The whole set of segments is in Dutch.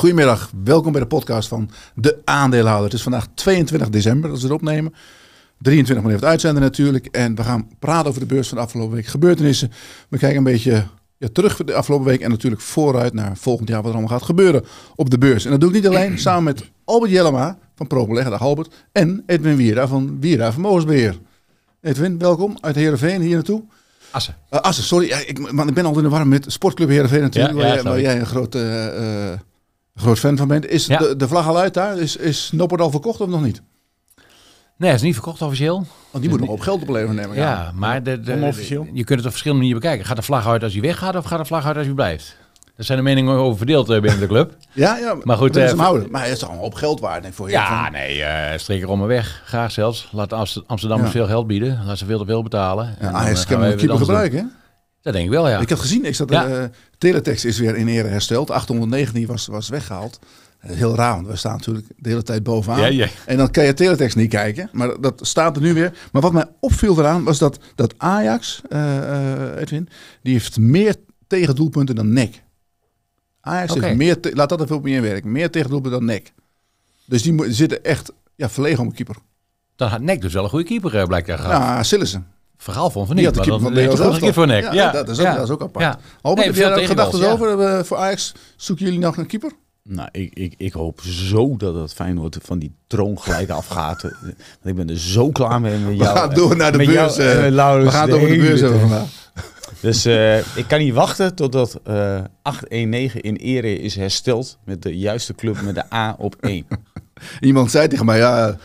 Goedemiddag, welkom bij de podcast van De Aandeelhouder. Het is vandaag 22 december dat we het opnemen. 23 minuten uitzenden natuurlijk. En we gaan praten over de beurs van de afgelopen week. Gebeurtenissen. We kijken een beetje ja, terug de afgelopen week. En natuurlijk vooruit naar volgend jaar wat er allemaal gaat gebeuren op de beurs. En dat doe ik niet alleen. Samen met Albert Jellema van ProBelegger. Dag Albert. En Edwin Wiera van Wiera Vermogensbeheer. Edwin, welkom uit Heerenveen hier naartoe. Assen. Eh, Assen, sorry. Ja, ik, ik ben altijd in de warm met Sportclub Heerenveen natuurlijk. Ja, waar, jij, een grote... Eh, eh, groot fan van bent. Is de, de, vlag al uit daar? Is, is Noppert al verkocht of nog niet? Nee, is niet verkocht officieel. Want die dus moet nog op geld opleveren, nemen. Ja, maar de, de, je kunt het op verschillende manieren bekijken. Gaat de vlag uit als hij weggaat of gaat de vlag uit als hij blijft? Er zijn de meningen over verdeeld eh, binnen de club. ja, ja, maar goed. Eh, houden. Maar het is allemaal op geld waard. Denk ik, voor ja, nee, uh, strik er om me weg. Graag zelfs. Laat Amsterdam veel geld bieden. Laat ze veel te veel betalen. Ja, en kan hem keeper gebruiken, dat denk ik wel, ja. Ik had gezien, ik zat, ja. Eh, teletext is weer in ere hersteld. 819 was, was weggehaald. Eh, heel raar, want we staan natuurlijk de hele tijd bovenaan. En dan kan je teletext niet kijken, maar dat staat er nu weer. Maar wat mij opviel eraan was dat, dat Ajax, eh, Edwin, die heeft meer tegendoelpunten dan nek Ajax heeft meer, laat dat even op me inwerken, meer tegendoelpunten dan nek Dus die zitten echt ja, verlegen om een keeper. Dan had nek dus wel een goede keeper blijkbaar gehad. Ja, ze verhaal van niet. een keer voor nek. Ja, Dat, is ook, apart. Ja. Albert, heb gedachten over? Eh, voor Ajax zoeken jullie nog een keeper? Nou, ik, ik, ik hoop zo dat het Feyenoord van die troon gelijk afgaat. Want ik ben er zo klaar mee met jou. We gaan door naar de beurs. Jou, eh. we gaan het over de beurs hebben vandaag. Dus eh, ik kan niet wachten totdat uh, 819 in ere is hersteld met de juiste club met de A op 1. Iemand zei tegen mij, ja,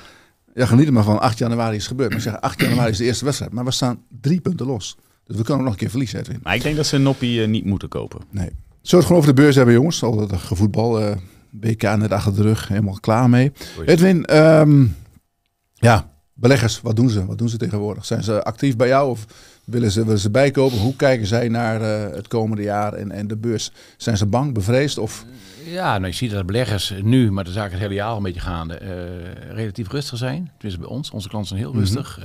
ja, geniet er maar van. 8 januari is gebeurd. Maar ik zeg, 8 januari is de eerste wedstrijd. Maar we staan drie punten los. Dus we kunnen ook nog een keer verliezen, Edwin. Maar ik denk dat ze Noppie eh, niet moeten kopen. Nee. Zullen het gewoon over de beurs hebben, jongens? Al dat gevoetbal, eh, WK BK net achter de rug, helemaal klaar mee. Edwin, ehm, ja, beleggers, wat doen ze? Wat doen ze tegenwoordig? Zijn ze actief bij jou of willen ze, willen ze bijkopen? Hoe kijken zij naar eh, het komende jaar en, en de beurs? Zijn ze bang, bevreesd of... Ja, nou, je ziet dat beleggers nu, maar de zaken het hele jaar een beetje gaande, uh, relatief rustig zijn. Tenminste bij ons. Onze klanten zijn heel mhm. rustig.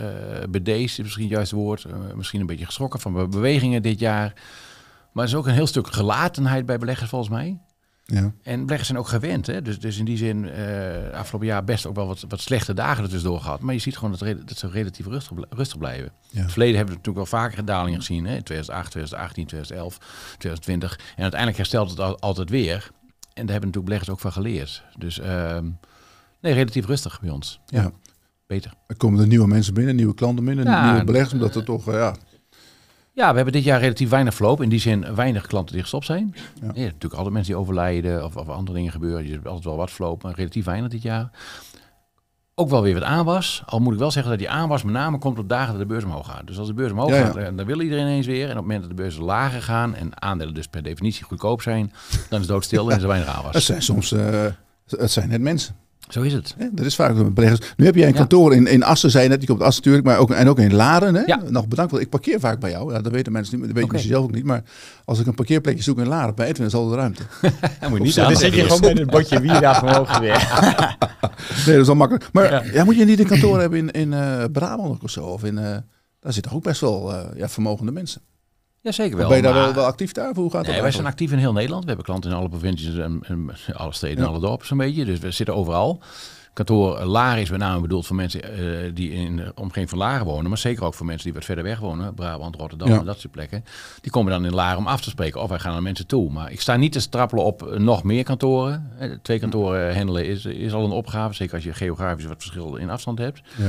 Uh, is misschien het juiste woord. Eh, misschien een beetje geschrokken van bewegingen dit jaar. Maar er is ook een heel stuk gelatenheid bij beleggers volgens mij. Ja. En beleggers zijn ook gewend. Hè? Dus, dus in die zin, afgelopen jaar best ook wel wat, wat slechte dagen er dus door gehad. Maar je ziet gewoon dat, dat ze relatief rustig, rustig blijven. In het verleden hebben we natuurlijk wel vaker dalingen gezien. Hè? 2008, 2018, 2011, 2020. En uiteindelijk herstelt het altijd weer. En daar hebben natuurlijk beleggers ook van geleerd. Dus ehm, nee, relatief rustig bij ons. Ja. Beter. Er komen er nieuwe mensen binnen, nieuwe klanten binnen, ja, nieuwe beleggers, omdat er toch, eh, ja... Ja, we hebben dit jaar relatief weinig verloop. In die zin weinig klanten die gestopt zijn. Nee, natuurlijk altijd mensen die overlijden of, of andere dingen gebeuren. Je hebt altijd wel wat verloop, maar relatief weinig dit jaar ook wel weer wat aan was. Al moet ik wel zeggen dat die aanwas met name komt op dagen dat de beurs omhoog gaat. Dus als de beurs omhoog ja, eh, dan wil iedereen eens weer. En op het moment dat de beurzen lager gaan en aandelen dus per definitie goedkoop zijn, dan is het doodstil en is er weinig aanwas. Het zijn soms, eh, het zijn net mensen. Zo is het. Ja, dat is vaak een beleggers. Nu heb jij een kantoor in, in Assen, zei je net. Je komt Assen natuurlijk, maar ook, en ook in Laren. Hè? Ja. Nog bedankt, want ik parkeer vaak bij jou. Ja, dat weten mensen niet, dat weet zelf ook niet. Maar als ik een parkeerplekje zoek in Laren, bij Edwin is al de ruimte. moet niet Dan zit je gewoon met het bordje wie daar vermogen weer. nee, dat is al makkelijk. Maar ja. moet je niet een kantoor hebben in, in eh, Brabant of zo? Of in, uh, daar zitten ook best wel eh, ja, vermogende mensen. Jazeker wel. Ben je daar wel, wel, actief daar? Hoe gaat nee, wij zijn actief in heel Nederland. We hebben klanten in alle provincies en, en alle steden en alle dorpen zo'n beetje. Dus we zitten overal. Kantoor Laar is met name bedoeld voor mensen eh, die in de omgeving van Laren wonen. Maar zeker ook voor mensen die wat verder weg wonen. Brabant, Rotterdam en dat soort plekken. Die komen dan in Laren om af te spreken. Of wij gaan naar mensen toe. Maar ik sta niet te strappelen op nog meer kantoren. Eh, twee kantoren handelen is, is al een opgave. Zeker als je geografisch wat verschil in afstand hebt. Ja.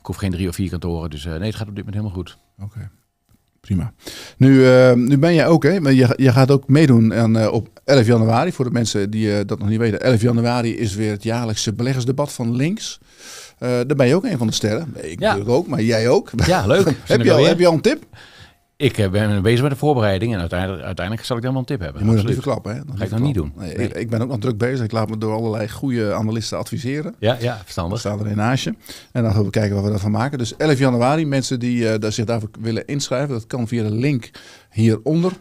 Ik hoef geen drie of vier kantoren. Dus eh, nee, het gaat op dit moment helemaal goed. Oké prima. Nu, eh, nu ben jij ook, hè? Je, je gaat ook meedoen aan, eh, op 11 januari. Voor de mensen die eh, dat nog niet weten. 11 januari is weer het jaarlijkse beleggersdebat van links. daar ben je ook een van de sterren. Ik natuurlijk ook, maar jij ook. Ja, leuk. heb, je al, heb je al een tip? ik eh, ben bezig met de voorbereiding en uiteindelijk, zal ik dan wel een tip hebben. Je moet je niet Dat ga ik nog niet doen. Nee, Ik, ben ook nog druk bezig. Ik laat me door allerlei goede analisten adviseren. Ja, ja verstandig. Ik er in naastje. En dan gaan we kijken wat we daarvan maken. Dus 11 januari, mensen die eh, daar zich daarvoor willen inschrijven, dat kan via de link hieronder.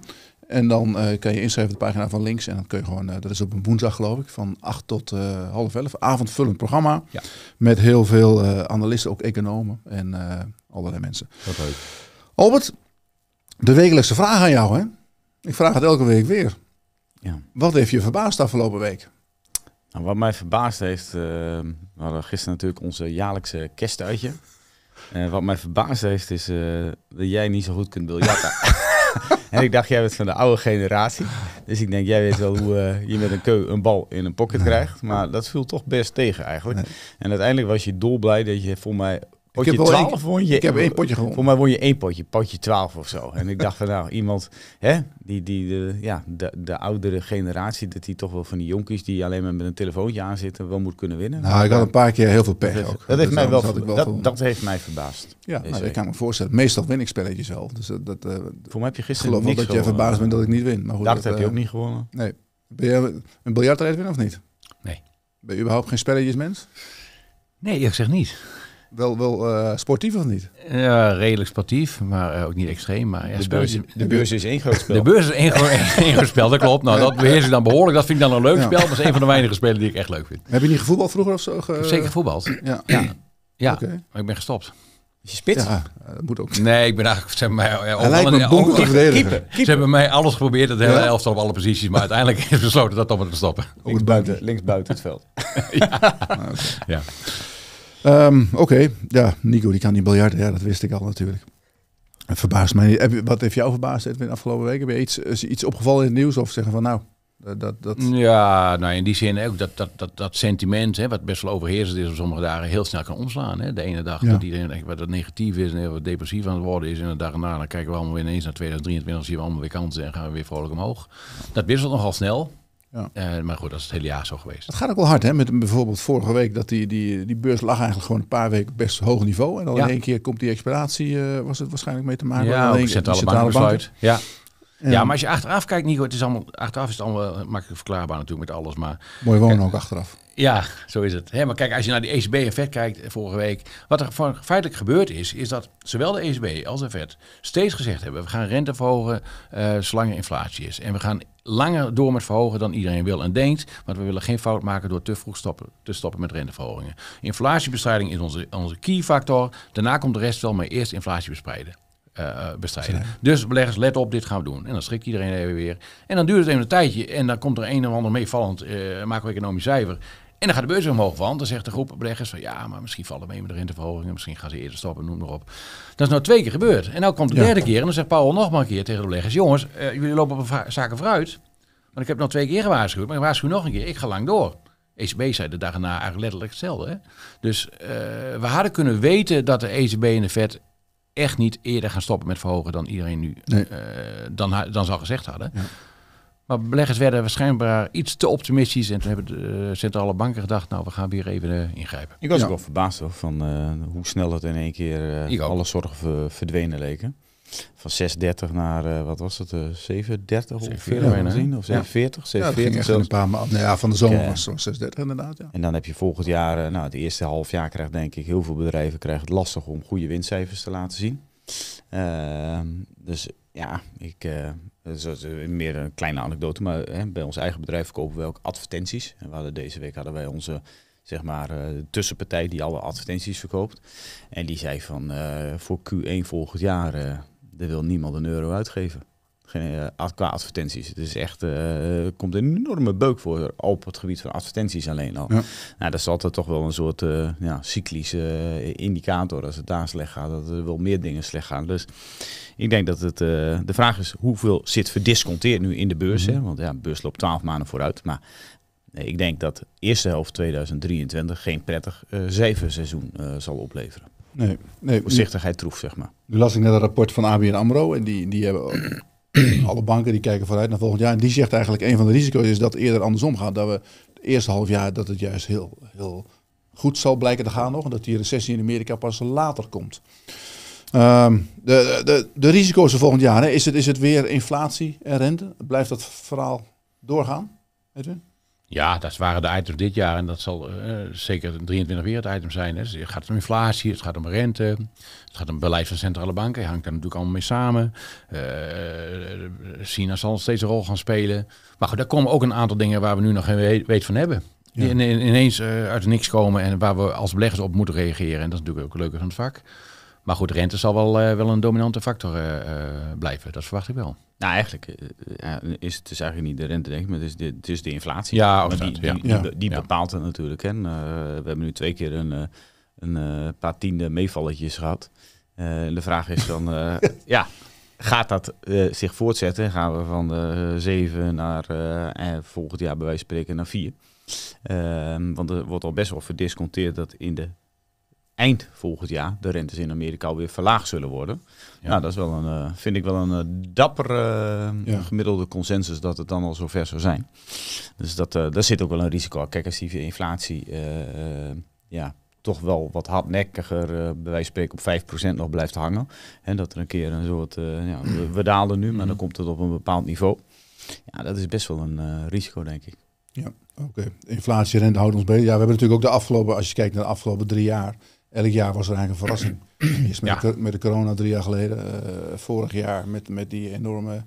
En dan uh, kan je inschrijven op de pagina van links. En dan kun je gewoon, dat is op een woensdag geloof ik, van 8 tot half 11. Avondvullend programma. Met heel veel analisten, ook economen en allerlei mensen. Wat Albert, de wekelijkse vraag aan jou, hè? Ik vraag het elke week weer. Ja. Wat heeft je verbaasd afgelopen week? Nou, wat mij verbaasd heeft, uh, gisteren natuurlijk onze jaarlijkse kerstuitje. En wat mij verbaasd heeft is eh, dat jij niet zo goed kunt biljarten. en ik dacht, jij bent van de oude generatie. Dus ik denk, jij weet wel hoe eh, je met een keu een bal in een pocket krijgt. Maar dat viel toch best tegen eigenlijk. En uiteindelijk was je dolblij dat je voor mij ik heb 12 één, won je. Ik heb één potje gewonnen. Voor mij won je één potje, potje 12 of zo. En ik dacht van nou, iemand, hè, die, die de, ja, de, de oudere generatie, dat die toch wel van die jonkies die alleen maar met een telefoontje aanzitten, wel moet kunnen winnen. Nou, ik had een paar keer heel veel pech dat, ook. Dat, heeft dus mij wel, dat, dat, heeft mij verbaasd. Ja, nou, ik kan me voorstellen. Meestal win ik spelletjes zelf. Dus eh, dat, dat, eh, voor mij heb je gisteren geloof niks dat je verbaasd bent dat ik niet win. Maar goed, dat, heb je eh, ook niet gewonnen. Nee. Ben je een winnen of niet? Nee. Ben je überhaupt geen spelletjesmens? Nee, ik zeg niet. Wel, wel eh, sportief of niet? Ja, redelijk sportief, maar eh, ook niet extreem. Maar, ja, de, beurs, is één groot spel. De beurs is één, groot spel, dat klopt. Nou, dat beheers ik dan behoorlijk. Dat vind ik dan een leuk spel. Dat is een van de weinige spelen die ik echt leuk vind. Heb je niet gevoetbald vroeger of zo? Ge... Zeker voetbald. Ja, ja. maar ik ben gestopt. Is je spits? Ja, eh, dat moet ook. Nee, ik ben eigenlijk... Ze hebben mij, ook, Ze hebben mij alles geprobeerd, het hele ja. elftal op alle posities. Maar uiteindelijk is besloten dat om te stoppen. Links buiten, links buiten het veld. ja. Ah, ja. Ehm, oké, ja, Nico die kan niet biljarten, ja, dat wist ik al natuurlijk. Het verbaast mij niet. wat heeft jou verbaasd Edwin de afgelopen weken? Heb je iets, iets opgevallen in het nieuws of zeggen van nou... Eh, dat, dat... Ja, nou in die zin ook dat, dat, dat, dat sentiment, hè, wat best wel overheersend is op sommige dagen, heel snel kan omslaan. Hè. De ene dag dat iedereen echt wat negatief is en heel wat depressief aan het worden is. En de dag erna dan kijken we allemaal weer ineens naar 2023, zien we allemaal weer kansen en gaan we weer vrolijk omhoog. Dat wisselt nogal snel. Ja. Eh, maar goed, dat is het hele jaar zo geweest. Het gaat ook wel hard, hè? Met bijvoorbeeld vorige week dat die, die, die beurs lag eigenlijk gewoon een paar weken best hoog niveau. En dan in één keer komt die expiratie, eh, was het waarschijnlijk mee te maken. Ja, een centrale bankbesluit. Ja. ja, maar als je achteraf kijkt, Nico, het is allemaal, achteraf is het allemaal makkelijk verklaarbaar natuurlijk met alles. Maar, Mooi wonen ook achteraf. Ja, zo is het. maar kijk, als je naar die ecb en Fed kijkt eh, vorige week. Wat er feitelijk gebeurd is, is dat zowel de ECB als de Fed steeds gezegd hebben: we gaan rente verhogen eh, zolang er inflatie is. En we gaan langer door met verhogen dan iedereen wil en denkt. Want we willen geen fout maken door te vroeg stoppen, te stoppen met renteverhogingen. Inflatiebestrijding is onze, onze key factor. Daarna komt de rest wel, maar eerst inflatie bestrijden. Eh, bestrijden. Dus beleggers, let op, dit gaan we doen. En dan schrikt iedereen even weer. En dan duurt het even een tijdje en dan komt er een of ander meevallend macro-economisch cijfer. En dan gaat de beurs omhoog, want dan zegt de groep beleggers van ja, maar misschien vallen mee met de renteverhogingen, misschien gaan ze eerder stoppen, noem maar op. Dat is nou twee keer gebeurd. En dan nou komt de derde keer en dan zegt Paul nog maar een keer tegen de beleggers, jongens, eh, jullie lopen op zaken vooruit, want ik heb nog twee keer gewaarschuwd, maar ik waarschuw nog een keer, ik ga lang door. ECB zei de dag erna eigenlijk letterlijk hetzelfde. Dus eh, we hadden kunnen weten dat de ECB en de Fed echt niet eerder gaan stoppen met verhogen dan iedereen nu, nee. Eh, dan, dan gezegd hadden. Ja. Maar beleggers werden waarschijnlijk iets te optimistisch. En toen hebben de centrale eh, banken gedacht, nou, we gaan weer even eh, ingrijpen. Ik was ook wel verbaasd hoor, van eh, hoe snel het in één keer alle zorgen verdwenen leken. Van 6,30 naar, wat was het, 7,30 ongeveer, ja, gezien, of 7,40, ja. 7,40 echt een paar maanden, nou ja, van de zomer was het 6,30 inderdaad. Ja. En dan heb je volgend jaar, nou het eerste half jaar krijgt denk ik, heel veel bedrijven krijgen het lastig om goede winstcijfers te laten zien. Ehm, dus ja, ik, dat is meer een kleine anekdote, maar hè, bij ons eigen bedrijf verkopen we ook advertenties. En we hadden deze week hadden wij onze zeg maar, eh, tussenpartij die alle advertenties verkoopt. En die zei van eh, voor Q1 volgend jaar, daar eh, wil niemand een euro uitgeven. Eh, qua advertenties. Het is echt, eh, er komt een enorme beuk voor op het gebied van advertenties alleen al. Nou, dat is altijd toch wel een soort eh, ja, cyclische indicator. Als het daar slecht gaat, dat er wel meer dingen slecht gaan. Dus ik denk dat het, de vraag is hoeveel zit verdisconteerd nu in de beurs. Mhm. hè? Want ja, de beurs loopt 12 maanden vooruit. Maar ik denk dat de eerste helft 2023 geen prettig zeven seizoen zal opleveren. Nee, nee. Voorzichtigheid troef, zeg maar. Nu las ik net een rapport van ABN AMRO. En die, die hebben Alle banken die kijken vooruit naar volgend jaar. En die zegt eigenlijk een van de risico's is dat het eerder andersom gaat. Dat we het eerste half jaar dat het juist heel, heel goed zal blijken te gaan nog. En dat die recessie in Amerika pas later komt. Ehm, de, de, de risico's van volgend jaar, Is, het, is het weer inflatie en rente? Blijft dat verhaal doorgaan, Edwin? Ja, dat waren de items dit jaar en dat zal uh, zeker 23 weer het item zijn. Hè. Dus het gaat om inflatie, het gaat om rente, het gaat om beleid van centrale banken. Het hangt daar natuurlijk allemaal mee samen. Eh, China zal steeds een rol gaan spelen. Maar goed, daar komen ook een aantal dingen waar we nu nog geen weet van hebben. Die ineens eh, uit niks komen en waar we als beleggers op moeten reageren. En dat is natuurlijk ook leuker van het vak. Maar goed, rente zal wel, eh, wel een dominante factor eh, eh, blijven. Dat verwacht ik wel. Nou, eigenlijk is het dus eigenlijk niet de rente, denk ik, maar het is de, het is de inflatie. Ja, die, die, bepaalt het natuurlijk. En, we hebben nu twee keer een, een paar tiende meevalletjes gehad. de vraag is dan, ja, gaat dat zich voortzetten? Gaan we van de 7 naar volgend jaar bij wijze van spreken naar 4? Ehm, want er wordt al best wel verdisconteerd dat in de eind volgend jaar de rentes in Amerika weer verlaagd zullen worden. Ja. Nou, dat is wel een, eh, vind ik wel een eh, dapper eh, gemiddelde consensus dat het dan al zover zou zijn. Dus dat, daar zit ook wel een risico Kijk, als die inflatie ja, toch wel wat hardnekkiger, bij wijze van spreken op 5% nog blijft hangen. En dat er een keer een soort, ja, we, we, dalen nu, maar dan mhm. komt het op een bepaald niveau. Ja, dat is best wel een risico, denk ik. Ja, oké. Inflatie, rente houden ons bezig. Ja, we hebben natuurlijk ook de afgelopen, als je kijkt naar de afgelopen drie jaar, elk jaar was er eigenlijk een verrassing. Eerst met, de, met de corona drie jaar geleden. Eh, vorig jaar met, met die enorme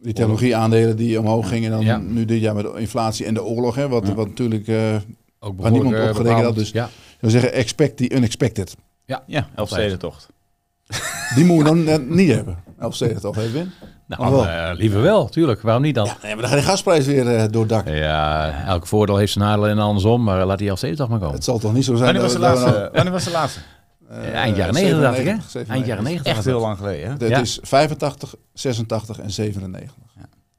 die technologieaandelen die omhoog gingen. En dan nu dit jaar met de inflatie en de oorlog. Hè, wat, wat natuurlijk uh, Ook niemand eh, opgerekend had. Dus ja. we zeggen expect the unexpected. Ja, ja elfstedentocht. Die moet we dan net niet hebben. Elfstedentocht, hè Win? Nou, oh, eh, liever wel, tuurlijk. Waarom niet dan? Ja, maar dan gaat de gasprijs weer uh, door dak. Ja, elk voordeel heeft zijn nadeel en andersom, maar laat die al 70 maar komen. Het zal toch niet zo zijn. Wanneer was de laatste? Nou- wanneer was de laatste? Eh, eind jaren 90 hè? Eind jaren 90. Echt heel lang geleden, Dat is 85, 86 en 97.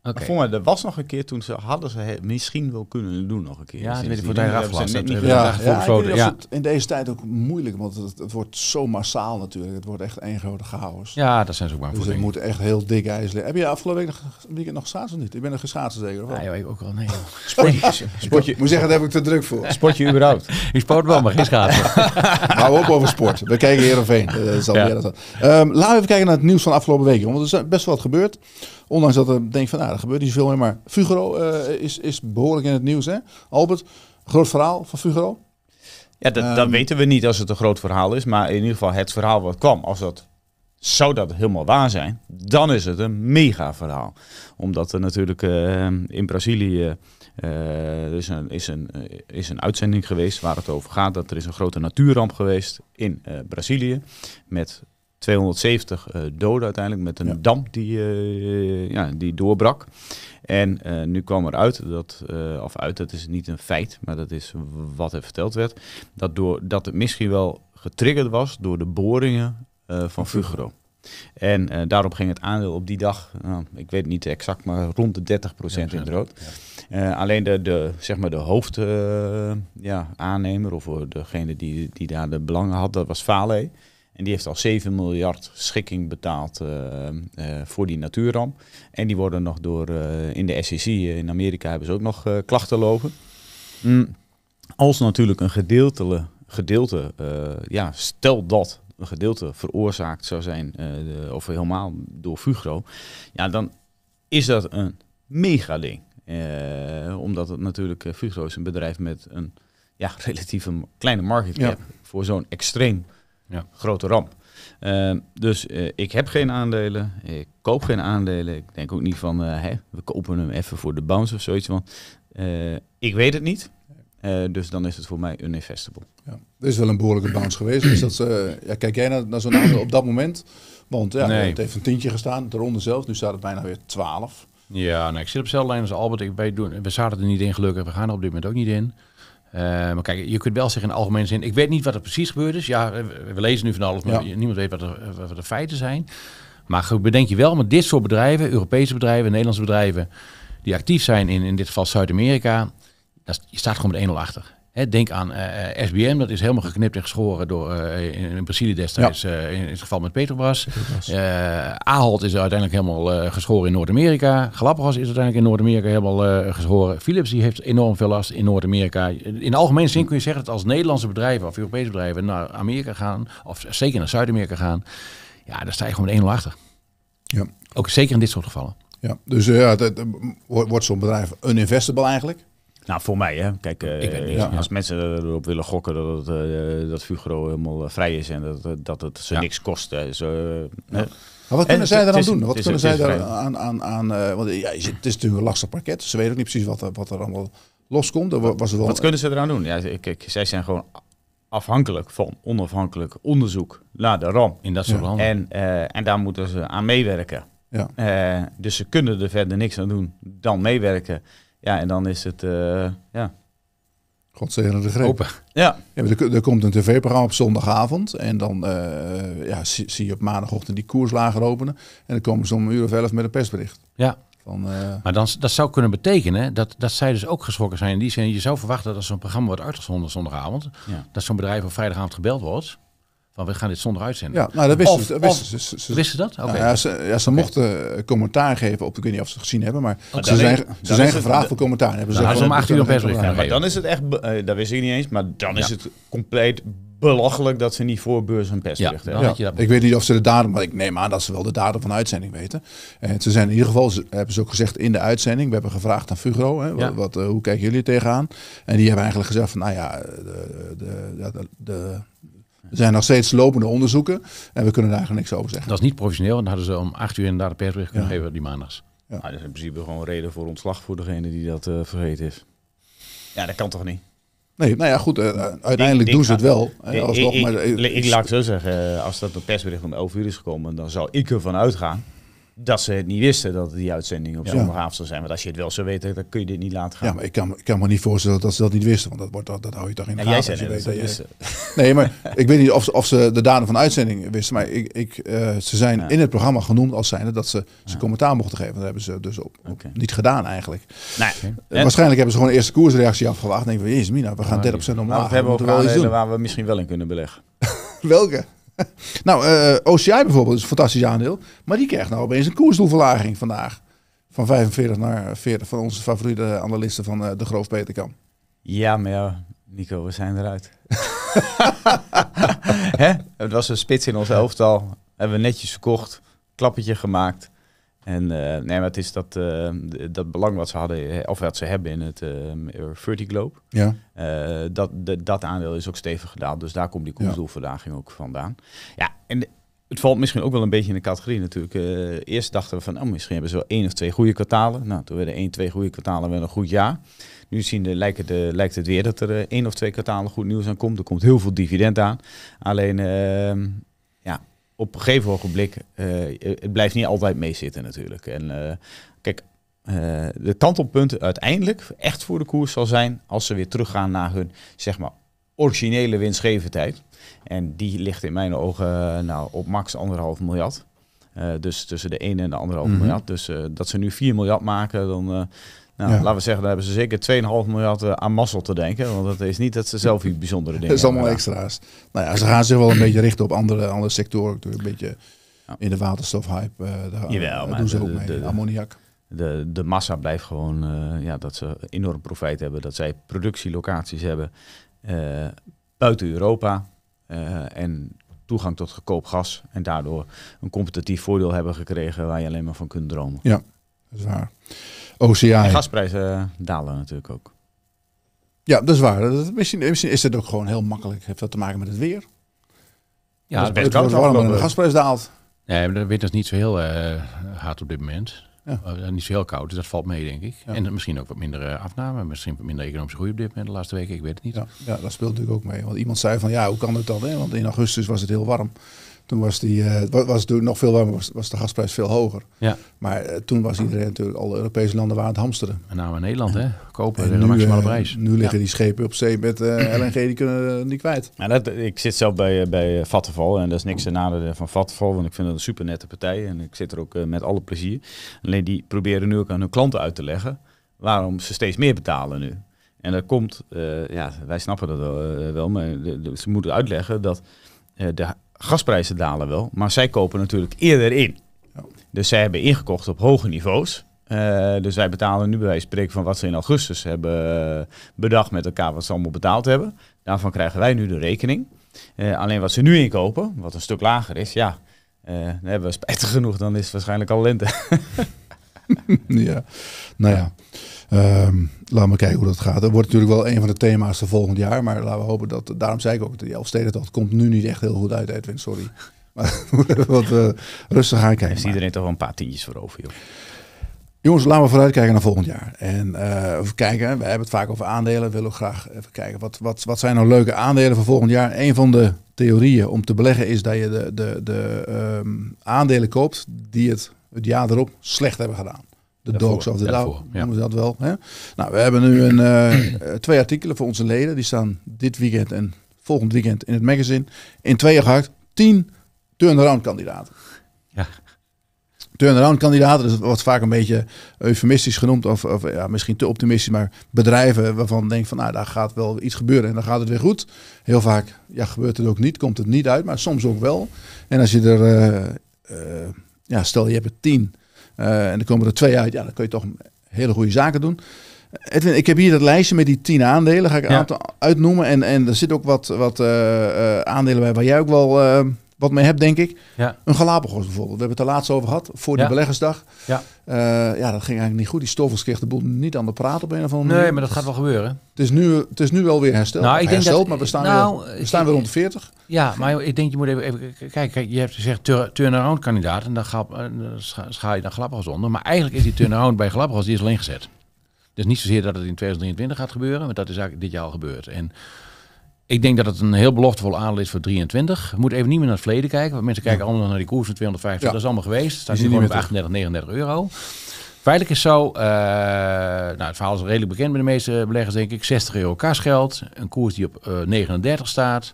Okay. er was nog een keer toen ze hadden ze misschien wel kunnen doen nog een keer. Ja, dus weet voor de in deze tijd ook moeilijk, want het, wordt zo massaal natuurlijk. Het wordt echt één grote chaos. Ja, dat zijn ze ook bang Het dus voor. Dus moet echt heel dik ijs liggen. Heb je afgelopen week nog, weekend of niet? Ik ben er geschaatst, zeker. Of ja, ik ook wel. Nee. Sportje. sportje. Moet zeggen, daar heb ik te druk voor. Sportje überhaupt. Je sport wel, maar geen schaatsen. Hou ook over sport. We kijken hier of zal weer dat. Ehm, laten we even kijken naar het nieuws van afgelopen week, want er is best wel wat gebeurd. Ondanks dat er denk van, nou, er gebeurt niet zoveel meer. Maar Fugro eh, is, is behoorlijk in het nieuws, hè? Albert, groot verhaal van Fugro? Ja, dat, dat ehm, weten we niet als het een groot verhaal is. Maar in ieder geval het verhaal wat kwam, als dat zou dat helemaal waar zijn, dan is het een mega verhaal. Omdat er natuurlijk eh, in Brazilië eh, is, een, is, een, is een uitzending geweest waar het over gaat. Dat er is een grote natuurramp geweest in Brazilië. Met 270 eh, doden uiteindelijk met een damp dam die, eh, ja, die doorbrak. En eh, nu kwam eruit, dat, of uit, dat is niet een feit, maar dat is wat er verteld werd, dat, door, dat het misschien wel getriggerd was door de boringen van Fugro. En daarop ging het aandeel op die dag, nou, ik weet niet exact, maar rond de 30% procent in het rood. alleen de, de, zeg maar de hoofdaannemer ja, aannemer, of degene die, die daar de belangen had, dat was Vale. En die heeft al 7 miljard schikking betaald eh, eh, voor die natuurramp. En die worden nog door eh, in de SEC in Amerika hebben ze ook nog klachten lopen. Mm. Als natuurlijk een gedeelte, gedeelte ja, stel dat een gedeelte veroorzaakt zou zijn, of helemaal door Fugro, ja, dan is dat een mega ding. omdat het natuurlijk, Fugro is een bedrijf met een ja, relatief een kleine market cap ja. voor zo'n extreem ja. Grote ramp. Ehm, dus eh, ik heb geen aandelen, ik koop geen aandelen. Ik denk ook niet van, hey, eh, we kopen hem even voor de bounce of zoiets. Want eh, ik weet het niet. dus dan is het voor mij uninvestable. Ja, er is wel een behoorlijke bounce geweest. Dus dat, ja, kijk jij naar, zo'n aandeel op dat moment? Want ja, het heeft een tientje gestaan, ronde zelf. Nu staat het bijna weer 12. Ja, nou, ik zit op dezelfde lijn als Albert. Ik, wij, doen, we zaten er niet in, gelukkig. We gaan er op dit moment ook niet in. Eh, maar kijk, je kunt wel zeggen in algemene zin, ik weet niet wat er precies gebeurd is. Ja, we, lezen nu van alles, maar niemand weet wat, wat de feiten zijn. Maar bedenk je wel, met dit soort bedrijven, Europese bedrijven, Nederlandse bedrijven, die actief zijn in, in dit geval Zuid-Amerika, je staat gewoon met 1-0 achter denk aan eh, eh, SBM, dat is helemaal geknipt en geschoren door eh, in, Brazilië destijds, in het geval met Petrobras. Ahold is uiteindelijk helemaal geschoren in Noord-Amerika. Galapagos is uiteindelijk in Noord-Amerika helemaal geschoren. Philips die heeft enorm veel last in Noord-Amerika. In algemeen zin kun je zeggen dat als Nederlandse bedrijven of Europese bedrijven naar Amerika gaan, of zeker naar Zuid-Amerika gaan, ja, daar sta je gewoon met 1-0 achter. Ja. Ook zeker in dit soort gevallen. Ja, dus ja, wordt zo'n bedrijf een investable eigenlijk? Nou, voor mij, hè. Kijk, uh, als mensen erop willen gokken dat, het, eh, dat Fugro helemaal eh, vrij is en dat, dat het ze niks kost. Zo, maar wat kunnen zij daar aan doen? Wat kunnen zij daar aan... aan, aan want ja, het is natuurlijk een lastig pakket. Ze weten ook niet precies wat, wat er allemaal loskomt. Er was wel, wat kunnen ze eraan doen? Ja, kijk, zij zijn gewoon afhankelijk van onafhankelijk onderzoek naar de RAM. In dat soort landen. En, en daar moeten ze aan meewerken. Ja. dus ze kunnen er verder niks aan doen dan meewerken. Ja, en dan is het, eh, ja... Godzegen de Ja. ja er, komt een tv-programma op zondagavond. En dan eh, ja, zie, je op maandagochtend die koerslagen openen. En dan komen ze om een uur of elf met een persbericht. Ja. Van, eh, Maar dan, dat zou kunnen betekenen dat, dat zij dus ook geschrokken zijn. In die zin, je zou verwachten dat als zo'n programma wordt uitgezonden zondagavond, dat zo'n bedrijf op vrijdagavond gebeld wordt. Van we gaan dit zonder uitzenden. Ja, nou, dat wisten, of, wisten, ze, dat? Nou ja, ze, ze mochten eh, commentaar geven op, ik weet niet of ze het gezien hebben, maar oh, ze, zijn, ze zijn gevraagd voor commentaar. Hebben ze hebben nou, ze om acht uur op persbericht Maar dan is het echt, uh, dat wist ik niet eens, maar dan is het compleet belachelijk dat ze niet voor beurs een persbericht ja, hebben. Ik weet niet of ze de datum, maar ik neem aan dat ze wel de datum van de uitzending weten. En eh, ze zijn in ieder geval, hebben ze ook gezegd in de uitzending, we hebben gevraagd aan Fugro, hè, wat, hoe kijken jullie tegenaan? En die hebben eigenlijk gezegd van, nou ja, de, de, de er zijn nog steeds lopende onderzoeken en we kunnen daar eigenlijk niks over zeggen. Dat is niet professioneel, dan hadden ze om acht uur inderdaad een persbericht kunnen geven die maandags. Ja. Nou, dat is in principe gewoon reden voor ontslag voor degene die dat eh, vergeten is. Ja, dat kan toch niet? Nee, nou ja, goed, eh, uiteindelijk doen ze het wel. Ik, alsnog, maar, eh, ik, laat het zo zeggen, als dat een persbericht om elf uur is gekomen, dan zou ik ervan uitgaan dat ze het niet wisten dat die uitzending op ja. zondagavond zou zijn. Want als je het wel zou weten, dan kun je dit niet laten gaan. Ja, maar ik kan, ik kan me niet voorstellen dat ze dat niet wisten. Want dat, wordt, dat, hou je toch in de gaten. Jij zei Nee, maar ik weet niet of, of ze de daden van uitzending wisten. Maar ik, ik, eh, ze zijn in het programma genoemd als zijnde dat ze, ze commentaar mochten geven. Dat hebben ze dus op, op niet gedaan eigenlijk. Nee. waarschijnlijk hebben ze gewoon de eerste koersreactie afgewacht. Denk denken van, jezus mina, we gaan 30% omlaag. Nou, we hebben ook wel waar we misschien wel in kunnen beleggen. Welke? nou, eh, eh, OCI bijvoorbeeld is een fantastisch aandeel. Maar die krijgt nou opeens een koersdoelverlaging vandaag. Van 45 naar 40 van onze favoriete analisten van eh, de Groof Peterkamp. Ja, maar ja, Nico, we zijn eruit. Hè? Het was een spits in ons elftal. Hebben we netjes verkocht. Klappertje gemaakt. En eh, nee, maar het is dat, eh, dat belang wat ze hadden, of wat ze hebben in het Vertiglobe. Eh, ja. dat, de, dat aandeel is ook stevig gedaald. Dus daar komt die koersdoelverlaging ook vandaan. Ja, en het valt misschien ook wel een beetje in de categorie natuurlijk. eerst dachten we van, oh, misschien hebben ze wel één of twee goede kwartalen. Nou, toen werden één, twee goede kwartalen wel een goed jaar. Nu zien de, lijkt, het, lijkt het weer dat er één of twee kwartalen goed nieuws aan komt. Er komt heel veel dividend aan. Alleen, ehm, op een gegeven ogenblik, eh, het blijft niet altijd meezitten natuurlijk. En eh, kijk, eh, de kantelpunt uiteindelijk echt voor de koers zal zijn als ze weer teruggaan naar hun, zeg maar, originele winstgevendheid. En die ligt in mijn ogen nou, op max anderhalf miljard. dus tussen de 1 en de anderhalf mhm. miljard. Dus dat ze nu 4 miljard maken, dan, nou, laten we zeggen, daar hebben ze zeker 2,5 miljard eh, aan mazzel te denken. Want het is niet dat ze zelf iets bijzondere dingen Dat is allemaal extra's. Nou ja, ze gaan zich wel een beetje richten op andere, andere sectoren. een beetje in de waterstofhype. Eh, daar, Jawel, maar doen ze ook mee. De, ammoniak. De, de massa blijft gewoon eh, ja, dat ze enorm profijt hebben. Dat zij productielocaties hebben buiten Europa. en toegang tot goedkoop gas. En daardoor een competitief voordeel hebben gekregen waar je alleen maar van kunt dromen. Ja, dat is waar. OCI. En gasprijzen eh, dalen natuurlijk ook. Ja, dat is waar. misschien, misschien, is dat ook gewoon heel makkelijk. Heeft dat te maken met het weer? Ja, dat is best koud. de gasprijs daalt. Nee, maar de winter is niet zo heel uh, hard op dit moment. Ja. Eh, niet zo heel koud, dus dat valt mee, denk ik. En misschien ook wat minder afname, misschien minder economische groei op dit moment de laatste weken, ik weet het niet. Ja, dat speelt natuurlijk ook mee. Want iemand zei van, ja, hoe kan dat dan? Want in augustus was het heel warm. Toen was, die, uh, was toen nog veel warmer, was, de gasprijs veel hoger. Ja. Maar eh, toen was iedereen natuurlijk, alle Europese landen waren het hamsteren. en name Nederland, hè? Kopen, de maximale eh, prijs. nu liggen die schepen op zee met LNG, die kunnen niet kwijt. Ja, dat, ik zit zelf bij, bij Vattenval en dat is niks te nadele van Vattenval, want ik vind dat een super nette partij en ik zit er ook met alle plezier. Alleen die proberen nu ook aan hun klanten uit te leggen waarom ze steeds meer betalen nu. En dat komt, ja, wij snappen dat wel, maar ze moeten uitleggen dat de gasprijzen dalen wel, maar zij kopen natuurlijk eerder in. Dus zij hebben ingekocht op hoge niveaus. Eh, dus wij betalen nu bij wijze van spreken van wat ze in augustus hebben eh, bedacht met elkaar, wat ze allemaal betaald hebben. Daarvan krijgen wij nu de rekening. Eh, alleen wat ze nu inkopen, wat een stuk lager is, ja, uh, dan hebben we spijtig genoeg, dan is het waarschijnlijk al lente. ja, nou ja. Um, laten we kijken hoe dat gaat. Dat wordt natuurlijk wel een van de thema's van volgend jaar. Maar laten we hopen dat. Daarom zei ik ook, die Elfstedentocht komt nu niet echt heel goed uit, Edwin. Sorry. Maar wat eh, rustig aan kijken. Heeft iedereen toch wel een paar tientjes voor over, Jongens, laten we vooruitkijken naar volgend jaar. En eh, even kijken, we hebben het vaak over aandelen. We willen graag even kijken, wat, wat, wat zijn nou leuke aandelen voor volgend jaar? Een van de theorieën om te beleggen is dat je de, de, de ehm, aandelen koopt die het het jaar erop slecht hebben gedaan. De Dogs of the Dow, noemen ze dat wel. Hè? Nou, we hebben nu een, eh, eh, twee artikelen voor onze leden. Die staan dit weekend en volgend weekend in het magazine. In tweeën gehakt, tien turnaround kandidaten. Ja. Turnaround kandidaten, dus dat wordt vaak een beetje eufemistisch genoemd. Of, of ja, misschien te optimistisch, maar bedrijven waarvan je van nou, daar gaat wel iets gebeuren en dan gaat het weer goed. Heel vaak ja, gebeurt het ook niet, komt het niet uit, maar soms ook wel. En als je er... Eh, ja, stel je hebt er tien eh, en er komen er twee uit, ja, dan kun je toch hele goede zaken doen. Edwin, ik heb hier dat lijstje met die tien aandelen. Ga ik aantal uitnoemen. En, en er zit ook wat, wat eh, eh, aandelen bij waar jij ook wel wat men hebt, denk ik. Ja. Een Galapagos bijvoorbeeld. We hebben het er laatst over gehad, voor die beleggersdag. Ja. Eh, ja, dat ging eigenlijk niet goed. Die Stoffels kreeg de boel niet aan de praat op een of andere manier. Nee, maar dat gaat wel gebeuren. Het is nu, het is nu wel weer hersteld. Nou, ik denk dat, maar we staan, nou, we staan weer rond de 40. Ja, maar ik denk je moet even... even kijk, je hebt gezegd turnaround kandidaat en dan ga, eh, je dan Galapagos onder. Maar eigenlijk is die around bij Galapagos die is alleen gezet. Dus niet zozeer dat het in 2023 gaat gebeuren, maar dat is eigenlijk dit jaar al gebeurd. En ik denk dat het een heel beloftevol aandeel is voor 23. We moeten even niet meer naar het verleden kijken. Want mensen kijken allemaal naar die koers van 250. Dat is allemaal geweest. Staat nu gewoon op 38, 39 euro. Feitelijk is zo, eh, nou, het verhaal is redelijk bekend bij de meeste beleggers, denk ik. 60 euro kasgeld, een koers die op 39 eh, staat.